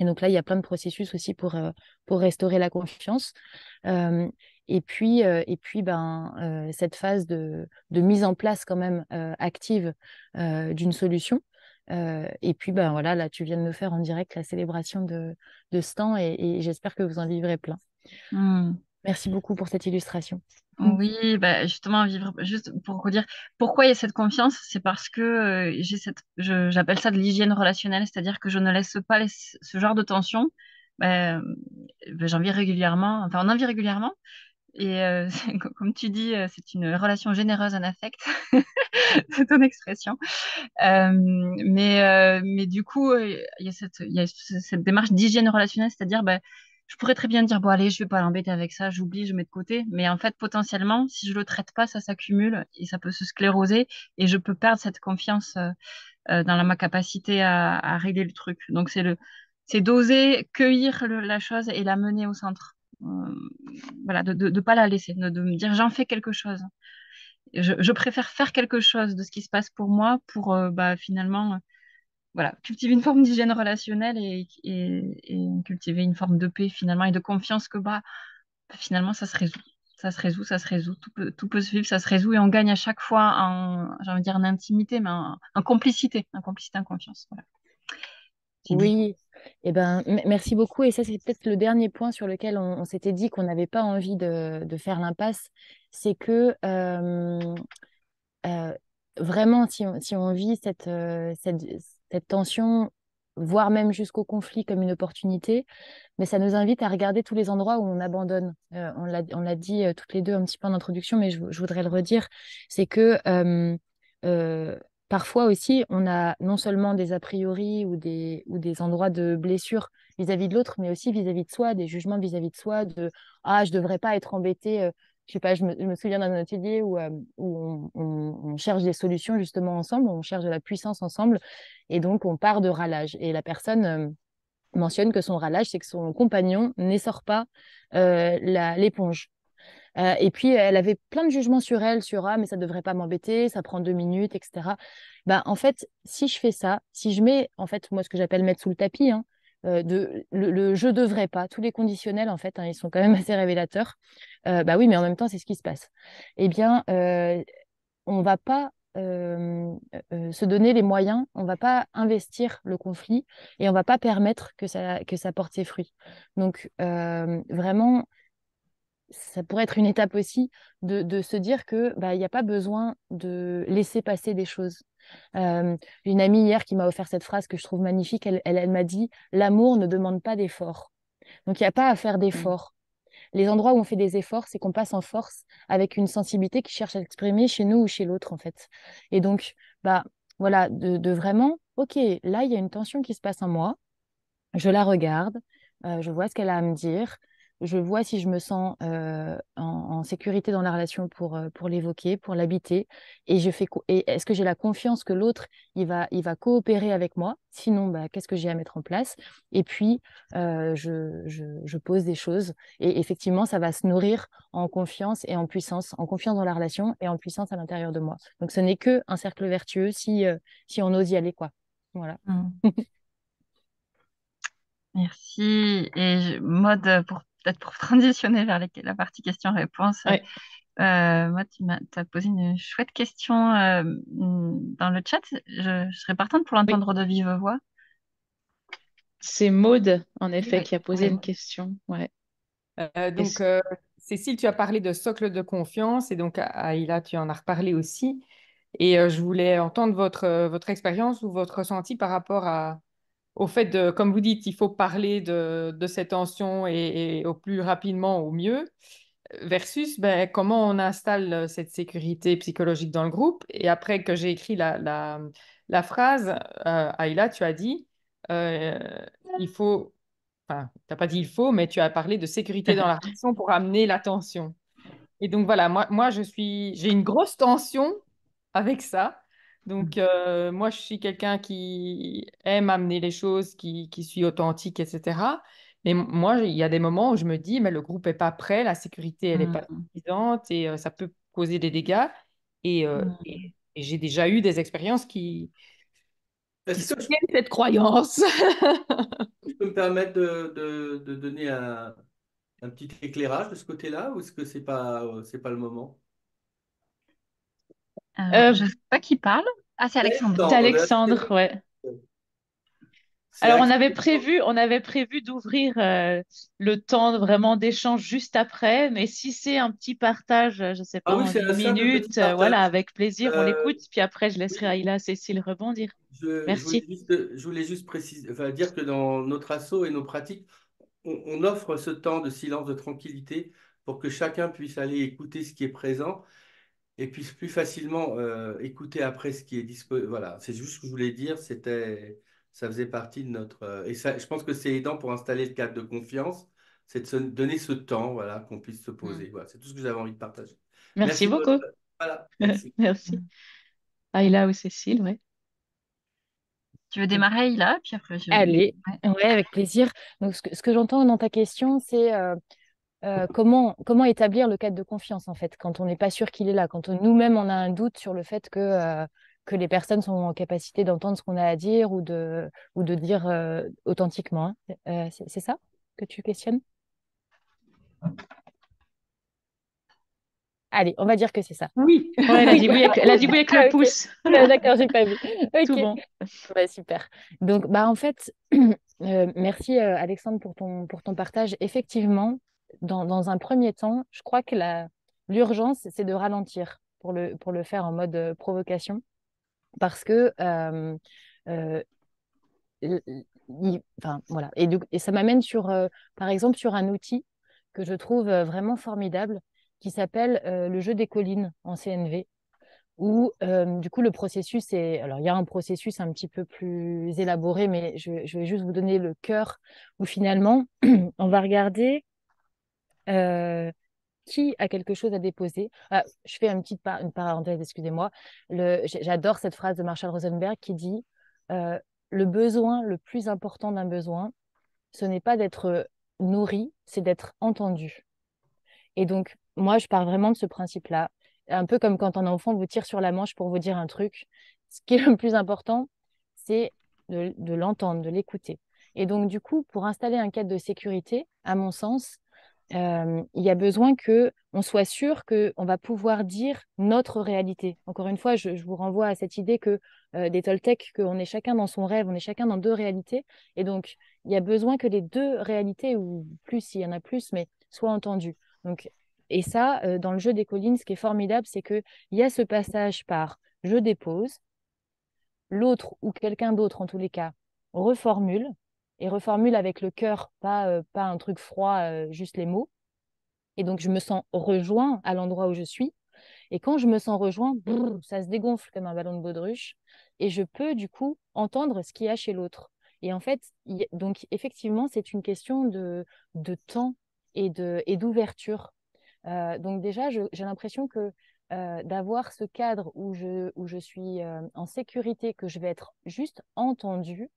Et donc là, il y a plein de processus aussi pour, euh, pour restaurer la confiance. Euh, et puis, et puis ben, cette phase de, de, mise en place quand même active d'une solution, euh, et puis, ben voilà, là, tu viens de me faire en direct la célébration de, ce temps et, j'espère que vous en vivrez plein. Mmh. Merci beaucoup pour cette illustration. Oui, bah, justement, vivre, juste pour vous dire pourquoi il y a cette confiance, c'est parce que euh, j'ai cette, j'appelle ça de l'hygiène relationnelle, c'est-à-dire que je ne laisse pas ce genre de tension. ben, ben régulièrement, enfin, on en vit régulièrement, et euh, <laughs> comme tu dis, euh, c'est une relation généreuse en affect, <laughs> c'est ton expression. mais, euh, mais du coup, il y a cette, y a cette démarche d'hygiène relationnelle, c'est-à-dire, bah, je pourrais très bien dire, bon, allez, je vais pas l'embêter avec ça, j'oublie, je mets de côté. Mais en fait, potentiellement, si je le traite pas, ça s'accumule et ça peut se scléroser et je peux perdre cette confiance dans ma capacité à, à, régler le truc. Donc, c'est le, c'est d'oser cueillir la chose et la mener au centre. Euh, voilà, de ne pas la laisser, de, me dire j'en fais quelque chose. Je, préfère faire quelque chose de ce qui se passe pour moi pour euh, bah, finalement euh, voilà, cultiver une forme d'hygiène relationnelle et, cultiver une forme de paix finalement et de confiance que bah, finalement ça se résout. Ça se résout, ça se résout, tout peut, tout se vivre, ça se résout et on gagne à chaque fois en, j'ai dire en intimité, mais en, complicité, en complicité, en confiance. Oui, eh ben, merci beaucoup. Et ça, c'est peut-être le dernier point sur lequel on, s'était dit qu'on n'avait pas envie de, faire l'impasse. C'est que vraiment, si on, vit cette, cette, tension, voire même jusqu'au conflit comme une opportunité, mais ça nous invite à regarder tous les endroits où on abandonne. on l'a dit toutes les deux un petit peu en introduction, mais je voudrais le redire. C'est que parfois aussi, on a non seulement des a priori ou des, ou des endroits de blessure vis-à-vis de l'autre, mais aussi vis-à-vis de soi, des jugements vis-à-vis de soi, de ah, je ne devrais pas être embêtée, euh, Je sais pas, je me, souviens d'un atelier où, euh, on, cherche des solutions justement ensemble, on cherche de la puissance ensemble, et donc on part de ralage. Et la personne euh, mentionne que son râlage, c'est que son compagnon n'essore pas l'éponge. Euh, et puis, elle avait plein de jugements sur elle, sur ah, mais ça devrait pas m'embêter, ça prend deux minutes, etc. Bah en fait, si je fais ça, si je mets, en fait, moi, ce que j'appelle mettre sous le tapis, hein, euh, de, le, je je devrais pas, tous les conditionnels, en fait, hein, ils sont quand même assez révélateurs. Euh, bah oui, mais en même temps, c'est ce qui se passe. Eh bien, on va pas se donner les moyens, on va pas investir le conflit et on va pas permettre que ça, que ça porte ses fruits. Donc vraiment, ça pourrait être une étape aussi de, se dire que bah, il n'y a pas besoin de laisser passer des choses. Euh, une amie hier qui m'a offert cette phrase que je trouve magnifique, elle, m'a dit l'amour ne demande pas d'effort. Donc il n'y a pas à faire mmh. d'effort. Les endroits où on fait des efforts, c'est qu'on passe en force avec une sensibilité qui cherche à exprimer chez nous ou chez l'autre en fait. Et donc bah voilà de, vraiment ok là il y a une tension qui se passe en moi, je la regarde, euh, je vois ce qu'elle a à me dire, je vois si je me sens en, sécurité dans la relation pour, pour l'évoquer, pour l'habiter, et je fais et est-ce que j'ai la confiance que l'autre il va, il va coopérer avec moi Sinon, bah, qu'est-ce que j'ai à mettre en place Et puis je, je, pose des choses, et effectivement, ça va se nourrir en confiance et en puissance, en confiance dans la relation et en puissance à l'intérieur de moi. Donc, ce n'est que cercle vertueux si si on ose y aller, quoi. Voilà. Mmh. <laughs> Merci. Et mode euh, pour pour <laughs> transitionner vers la partie questions-réponses. Euh, moi, tu as, posé une chouette question euh, dans le chat. Je, serais partante pour l'entendre de vive voix. C'est Maude, en effet, qui a posé une question. Ouais. Euh, donc, Cécile, tu as parlé de socle de confiance et donc, Aïla, tu en as reparlé aussi. Et je voulais entendre votre, votre expérience ou votre ressenti par rapport à, au fait de, comme vous dites, il faut parler de, de ces tensions et, au plus rapidement, au mieux, versus ben, comment on installe cette sécurité psychologique dans le groupe. Et après que j'ai écrit la, la, phrase, euh, Aïla, tu as dit, euh, il faut, enfin, tu n'as pas dit il faut, mais tu as parlé de sécurité dans la <laughs> raison pour amener la tension. Et donc voilà, moi, moi suis, j'ai une grosse tension avec ça donc, mhm. euh, moi, je suis quelqu'un qui aime amener les choses, qui, qui suis authentique, etc. Mais moi, il y a des moments où je me dis, mais le groupe n'est pas prêt, la sécurité, elle n'est pas mhm. suffisante et euh, ça peut causer des dégâts. Euh, mhm. Et, j'ai déjà eu des expériences qui, soutiennent cette croyance. <laughs> je peux me permettre de, de, de donner un, un, petit éclairage de ce côté-là ou est-ce que ce n'est pas le moment euh, euh, je ne sais pas qui parle. Ah, c'est Alexandre. C'est Alexandre, ouais. Alors on avait prévu, prévu d'ouvrir euh, le temps vraiment d'échange juste après, mais si c'est un petit partage, je ne sais pas, ah une minutes, voilà, avec plaisir, on l'écoute, puis après je laisserai Aïla Cécile rebondir. Merci. Je voulais juste, préciser, dire que dans notre assaut et nos pratiques, on, offre ce temps de silence, de tranquillité, pour que chacun puisse aller écouter ce qui est présent et puisse plus facilement euh, écouter après ce qui est disponible. Voilà, c'est juste ce que je voulais dire. C'était, ça faisait partie de notre. Euh, et ça, je pense que c'est aidant pour installer le cadre de confiance, c'est de se donner ce temps, voilà, qu'on puisse se poser. Mm. Voilà, c'est tout ce que j'avais envie de partager. Merci, beaucoup. <laughs> Merci. merci. Ayla ou Cécile, ouais. Tu veux démarrer, Ayla, puis après Allez, ouais, avec plaisir. Donc, ce que, j'entends dans ta question, c'est euh, euh, comment, établir le cadre de confiance en fait quand on n'est pas sûr qu'il est là, quand nous-mêmes on a un doute sur le fait que, euh, que les personnes sont en capacité d'entendre ce qu'on a à dire ou de, ou de dire euh, authentiquement. Hein. c'est ça que tu questionnes Allez, on va dire que c'est ça. Oui, la, <laughs> oui avec, la avec, le <laughs> pouce. <laughs> D'accord, j'ai pas vu. Bah, super. Donc, bah, en fait, <clears throat> merci Alexandre pour ton, pour ton partage. Effectivement, dans, un premier temps, je crois que l'urgence, c'est de ralentir pour le, pour le faire en mode euh, provocation. Parce que euh, euh, Enfin, voilà. et, ça m'amène sur, par exemple, sur un outil que je trouve vraiment formidable qui s'appelle le jeu des collines en CNV, où du coup le processus est. Alors, il y a un processus un petit peu plus élaboré, mais je vais juste vous donner le cœur où finalement <clears throat> on va regarder euh, qui a quelque chose à déposer ah, Je fais une petite une parenthèse, excusez-moi. J'adore cette phrase de Marshall Rosenberg qui dit euh, Le besoin, le plus important d'un besoin, ce n'est pas d'être euh, nourri, c'est d'être entendu. Et donc, moi, je pars vraiment de ce principe-là. Un peu comme quand un enfant vous tire sur la manche pour vous dire un truc. Ce qui est le plus important, c'est de l'entendre, de l'écouter. Et donc, du coup, pour installer un cadre de sécurité, à mon sens, il y a besoin que on soit sûr qu'on va pouvoir dire notre réalité. Encore une fois, je, vous renvoie à cette idée que des Toltecs, qu'on est chacun dans son rêve, on est chacun dans deux réalités, et donc il y a besoin que les deux réalités, ou plus s'il y en a plus, mais soient entendues. et ça, dans le jeu des collines, ce qui est formidable, c'est qu'il y a ce passage par je dépose, l'autre ou quelqu'un d'autre en tous les cas reformule, et reformule avec le cœur, pas, euh, pas un truc froid, euh, juste les mots. Et donc, je me sens rejoint à l'endroit où je suis. Et quand je me sens rejoint, ça se dégonfle comme un ballon de baudruche. Et je peux, du coup, entendre ce qu'il y a chez l'autre. Et en fait, donc, effectivement, c'est une question de, temps et d'ouverture. Et euh, donc, déjà, j'ai l'impression que d'avoir ce cadre où je, où je suis en sécurité, que je vais être juste entendue,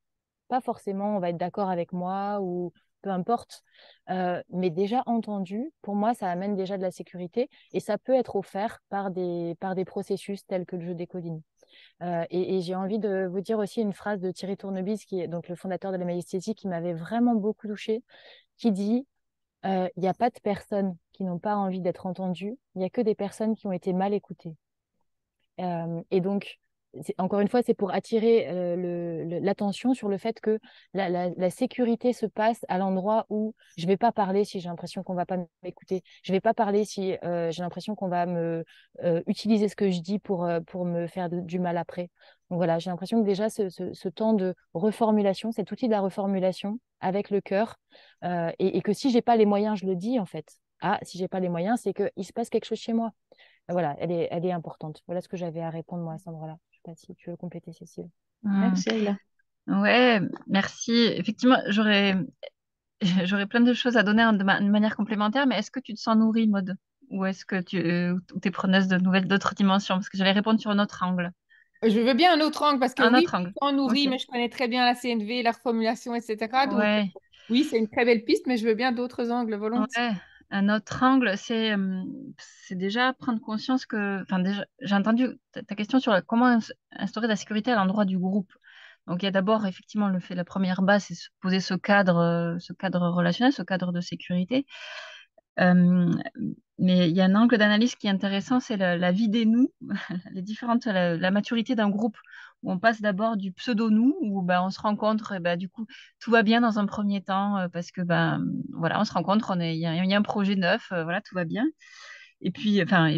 pas forcément on va être d'accord avec moi ou peu importe, euh, mais déjà entendu, pour moi, ça amène déjà de la sécurité et ça peut être offert par des, par des processus tels que le jeu des collines. Euh, et, j'ai envie de vous dire aussi une phrase de Thierry Tournebis qui est donc le fondateur de la maesthésie, qui m'avait vraiment beaucoup touché qui dit euh, il n'y a pas de personnes qui n'ont pas envie d'être entendues, il n'y a que des personnes qui ont été mal écoutées. et donc, encore une fois, c'est pour attirer euh, l'attention sur le fait que la, sécurité se passe à l'endroit où je ne vais pas parler si j'ai l'impression qu'on ne va pas m'écouter. Je ne vais pas parler si j'ai l'impression qu'on va euh, me euh, utiliser ce que je dis pour, pour me faire du mal après. Donc voilà, j'ai l'impression que déjà ce, temps de reformulation, cet outil de la reformulation avec le cœur, et, que si je n'ai pas les moyens, je le dis en fait. Ah, si n'ai pas les moyens, c'est qu'il se passe quelque chose chez moi. Bah voilà, elle est, elle est importante. Voilà ce que j'avais à répondre moi à ce endroit-là. Je sais pas si tu veux compléter, Cécile. Merci, Ouais, merci. Effectivement, j'aurais, <laughs> j'aurais plein de choses à donner hein, de, manière complémentaire, mais est-ce que tu te sens nourrie, mode Ou est-ce que tu es preneuse de nouvelles, d'autres dimensions Parce que j'allais répondre sur un autre angle. Je veux bien un autre angle, parce que oui, autre angle. en nourrie, mais je connais très bien la CNV, la reformulation, etc. oui, c'est une très belle piste, mais je veux bien d'autres angles volontiers un autre angle, euh, c'est déjà prendre conscience que. j'ai entendu ta question sur comment instaurer la sécurité à l'endroit du groupe. Donc, il y a d'abord, effectivement, le fait, la première base, c'est poser ce cadre, euh, ce cadre relationnel, ce cadre de sécurité. Euh, mais il y a un angle d'analyse qui est intéressant, c'est la, vie des nous, <laughs> les différentes, la maturité d'un groupe où on passe d'abord du pseudo-nous, où bah, on se rencontre, et bah, du coup, tout va bien dans un premier temps, euh, parce que bah, voilà, on se rencontre, il y, y, a un projet neuf, euh, voilà, tout va bien. Et puis, enfin,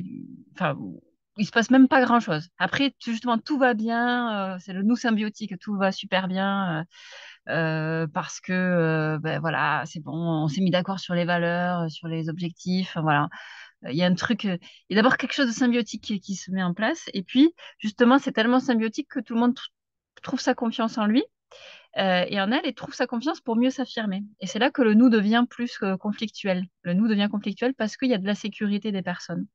enfin il se passe même pas grand chose. Après, justement, tout va bien, euh, c'est le nous symbiotique, tout va super bien parce que ben, voilà, c'est bon, on s'est mis d'accord sur les valeurs, sur les objectifs, voilà. Euh, il y a un truc, euh, il y a d'abord quelque chose de symbiotique qui, se met en place, et puis justement, c'est tellement symbiotique que tout le monde trouve sa confiance en lui euh, et en elle, et trouve sa confiance pour mieux s'affirmer. Et c'est là que le nous devient plus conflictuel. Le nous devient conflictuel parce qu'il y a de la sécurité des personnes.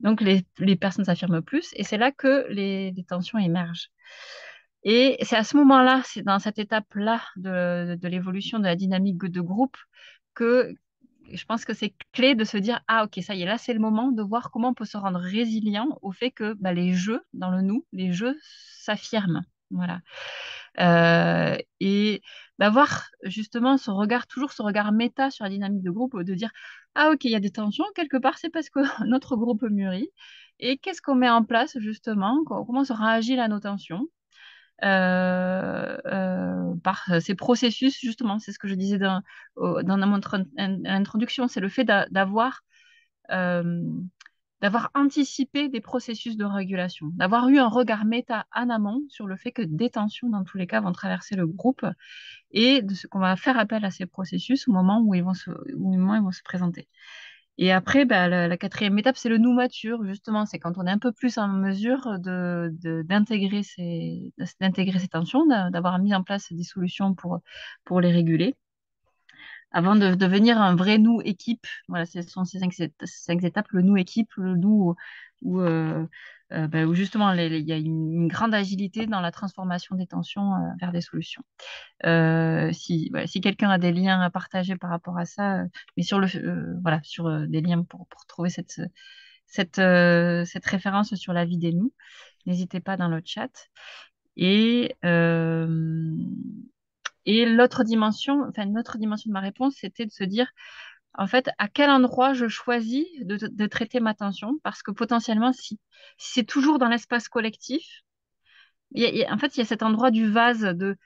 Donc les, personnes s'affirment plus, et c'est là que les, tensions émergent. Et c'est à ce moment-là, c'est dans cette étape-là de l'évolution de la dynamique de groupe que je pense que c'est clé de se dire ah ok ça y est là c'est le moment de voir comment on peut se rendre résilient au fait que bah, les jeux dans le nous les jeux s'affirment voilà euh, et d'avoir bah, justement ce regard toujours ce regard méta sur la dynamique de groupe de dire ah ok il y a des tensions quelque part c'est parce que <laughs> notre groupe mûrit et qu'est-ce qu'on met en place justement comment on se réagit à nos tensions euh, euh, par euh, ces processus, justement, c'est ce que je disais dans, dans mon introduction, c'est le fait d'avoir d'avoir anticipé des processus de régulation, d'avoir eu un regard méta en amont sur le fait que des tensions, dans tous les cas, vont traverser le groupe et de ce qu'on va faire appel à ces processus au moment où ils vont où ils vont se présenter. Et après, bah, la, quatrième étape, c'est le nous mature, justement. C'est quand on est un peu plus en mesure d'intégrer de, d'intégrer ces, d'intégrer ces tensions, d'avoir mis en place des solutions pour, pour les réguler avant de devenir un vrai nous équipe. Voilà, ce sont ces cinq, cinq étapes, le nous équipe, le nous où, euh, euh, bah, où justement il y a une, grande agilité dans la transformation des tensions euh, vers des solutions. Euh, si, quelqu'un a des liens à partager par rapport à ça, mais sur le voilà sur des liens pour, pour trouver cette cette, cette référence sur la vie des nous, n'hésitez pas dans le chat. Et et l'autre dimension, enfin dimension de ma réponse, c'était de se dire en fait, à quel endroit je choisis de, traiter ma tension, parce que potentiellement, si, c'est toujours dans l'espace collectif, en fait, il y a cet endroit du vase de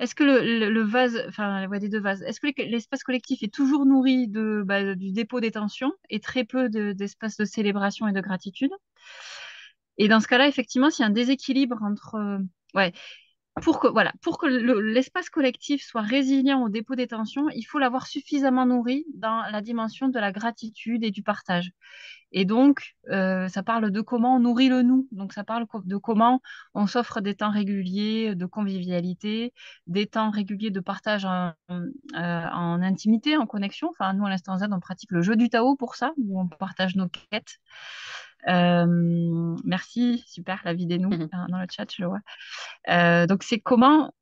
est-ce que le, vase, enfin, la des deux vases, est-ce que l'espace collectif est toujours nourri de, bah, du dépôt des tensions et très peu d'espace de, célébration et de gratitude Et dans ce cas-là, effectivement, s'il y a un déséquilibre entre. Euh, ouais, pour que voilà, pour que l'espace collectif soit résilient au dépôt des tensions, il faut l'avoir suffisamment nourri dans la dimension de la gratitude et du partage. Et donc, euh, ça parle de comment on nourrit le nous. Donc, ça parle de comment on s'offre des temps réguliers de convivialité, des temps réguliers de partage en, euh, en intimité, en connexion. Enfin, nous, à l'instant Z, on pratique le jeu du Tao pour ça, où on partage nos quêtes. Euh, merci, super, la vie des nous mhm. hein, dans le chat, je le vois. Euh, donc c'est comment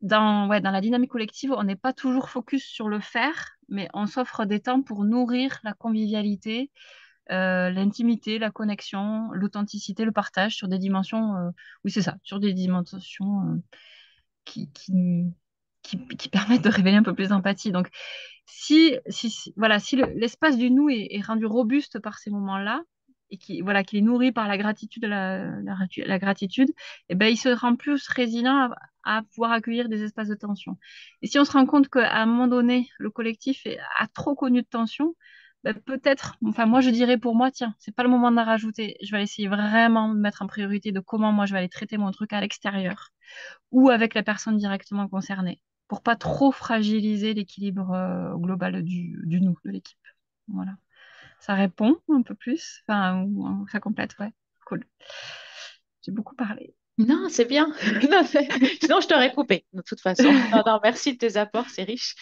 dans, ouais, dans la dynamique collective, on n'est pas toujours focus sur le faire, mais on s'offre des temps pour nourrir la convivialité, euh, l'intimité, la connexion, l'authenticité, le partage sur des dimensions, oui c'est ça, sur des dimensions qui, qui, qui, permettent de révéler un peu plus d'empathie. Donc si, si, voilà, si l'espace du nous est rendu robuste par ces moments-là, et qui voilà qui est nourri par la gratitude la, gratitude et eh ben il se rend plus résilient à, pouvoir accueillir des espaces de tension et si on se rend compte qu'à un moment donné le collectif a trop connu de tension ben, peut-être enfin moi je dirais pour moi tiens c'est pas le moment d'en rajouter je vais essayer vraiment de mettre en priorité de comment moi je vais aller traiter mon truc à l'extérieur ou avec la personne directement concernée pour pas trop fragiliser l'équilibre euh, global du nous de l'équipe voilà ça répond un peu plus, ça complète, ouais. Cool. J'ai beaucoup parlé. Non, c'est bien. <laughs> non, Sinon, je t'aurais coupé, de toute façon. <laughs> Non, merci de tes apports, c'est riche.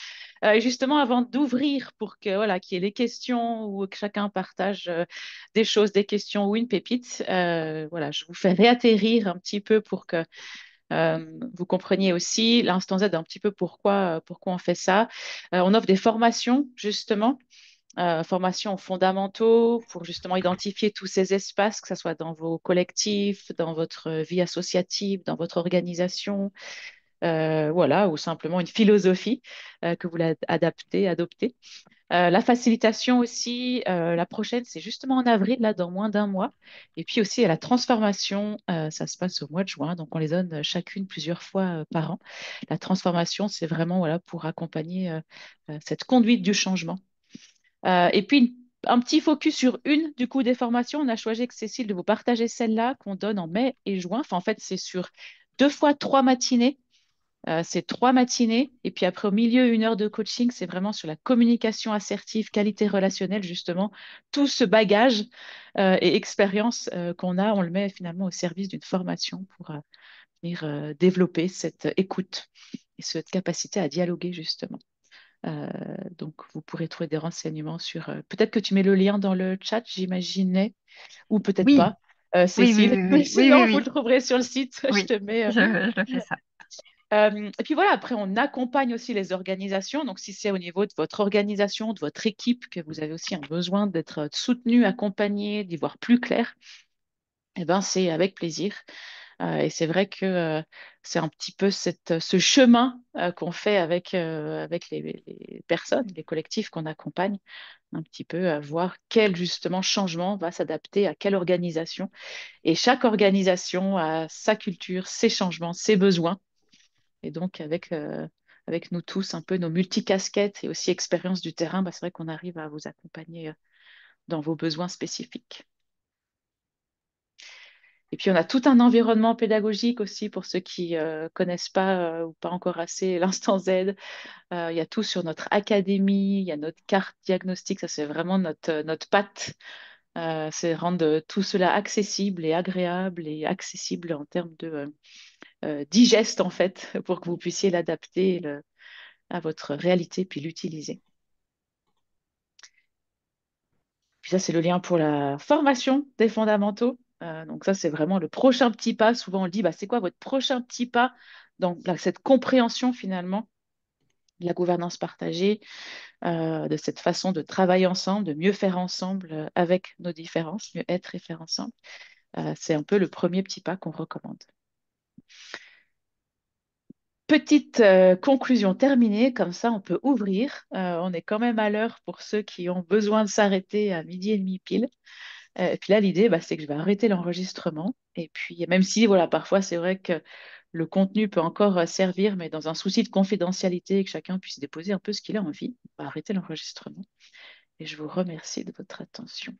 Euh, justement, avant d'ouvrir pour que voilà, qu'il y ait les questions ou que chacun partage euh, des choses, des questions ou une pépite, euh, voilà, je vous fais réatterrir un petit peu pour que vous compreniez aussi l'instant Z un petit peu pourquoi, pourquoi on fait ça. on offre des formations, justement. Euh, formation formations fondamentaux pour justement identifier tous ces espaces, que ce soit dans vos collectifs, dans votre vie associative, dans votre organisation, euh, voilà, ou simplement une philosophie euh, que vous l'adaptez, adoptez. adopter. la facilitation aussi, la prochaine, c'est justement en avril, là, dans moins d'un mois. Et puis aussi, la transformation, ça se passe au mois de juin, donc on les donne chacune plusieurs fois par an. La transformation, c'est vraiment voilà, pour accompagner cette conduite du changement euh, et puis, un petit focus sur une du coup des formations. On a choisi avec Cécile de vous partager celle-là qu'on donne en mai et juin. en fait, c'est sur deux fois trois matinées. Euh, c'est trois matinées. Et puis après, au milieu, une heure de coaching. C'est vraiment sur la communication assertive, qualité relationnelle, justement. Tout ce bagage euh, et expérience qu'on a, on le met finalement au service d'une formation pour venir développer cette écoute et cette capacité à dialoguer, justement. Euh, donc, vous pourrez trouver des renseignements sur. Euh, peut-être que tu mets le lien dans le chat, j'imaginais, ou peut-être pas. Euh, Cécile, oui, <laughs> sinon vous le trouverez sur le site. <laughs> je te mets. Je, fais ça. et puis voilà, après, on accompagne aussi les organisations. Donc, si c'est au niveau de votre organisation, de votre équipe, que vous avez aussi un besoin d'être soutenu, accompagné, d'y voir plus clair, eh ben, c'est avec plaisir. Euh, et c'est vrai que euh, c'est un petit peu ce chemin euh, qu'on fait avec, les, personnes, les collectifs qu'on accompagne, un petit peu à voir quel justement changement va s'adapter à quelle organisation. Et chaque organisation a sa culture, ses changements, ses besoins. Et donc avec nous tous, un peu nos multicasquettes et aussi expérience du terrain, bah, c'est vrai qu'on arrive à vous accompagner dans vos besoins spécifiques. Et puis, on a tout un environnement pédagogique aussi pour ceux qui ne euh, connaissent pas euh, ou pas encore assez <laughs> l'instant Z. Euh, il y a tout sur notre académie, il y a notre carte diagnostique. ça c'est vraiment notre, notre patte. c'est rendre tout cela accessible et agréable et accessible en termes de digeste en fait, <laughs> pour que vous puissiez l'adapter à votre réalité puis l'utiliser. Puis ça, c'est le lien pour la formation des fondamentaux. Euh, donc ça, c'est vraiment le prochain petit pas. Souvent, on le dit, bah, c'est quoi votre prochain petit pas dans cette compréhension finalement de la gouvernance partagée, euh, de cette façon de travailler ensemble, de mieux faire ensemble euh, avec nos différences, mieux être et faire ensemble. c'est un peu le premier petit pas qu'on recommande. Petite conclusion terminée, comme ça on peut ouvrir. on est quand même à l'heure pour ceux qui ont besoin de s'arrêter à midi et demi pile. Euh, puis là, l'idée, bah, c'est que je vais arrêter l'enregistrement. Et puis, même si, voilà, parfois, c'est vrai que le contenu peut encore euh, servir, mais dans un souci de confidentialité, que chacun puisse déposer un peu ce qu'il a envie, on va arrêter l'enregistrement. Et je vous remercie de votre attention.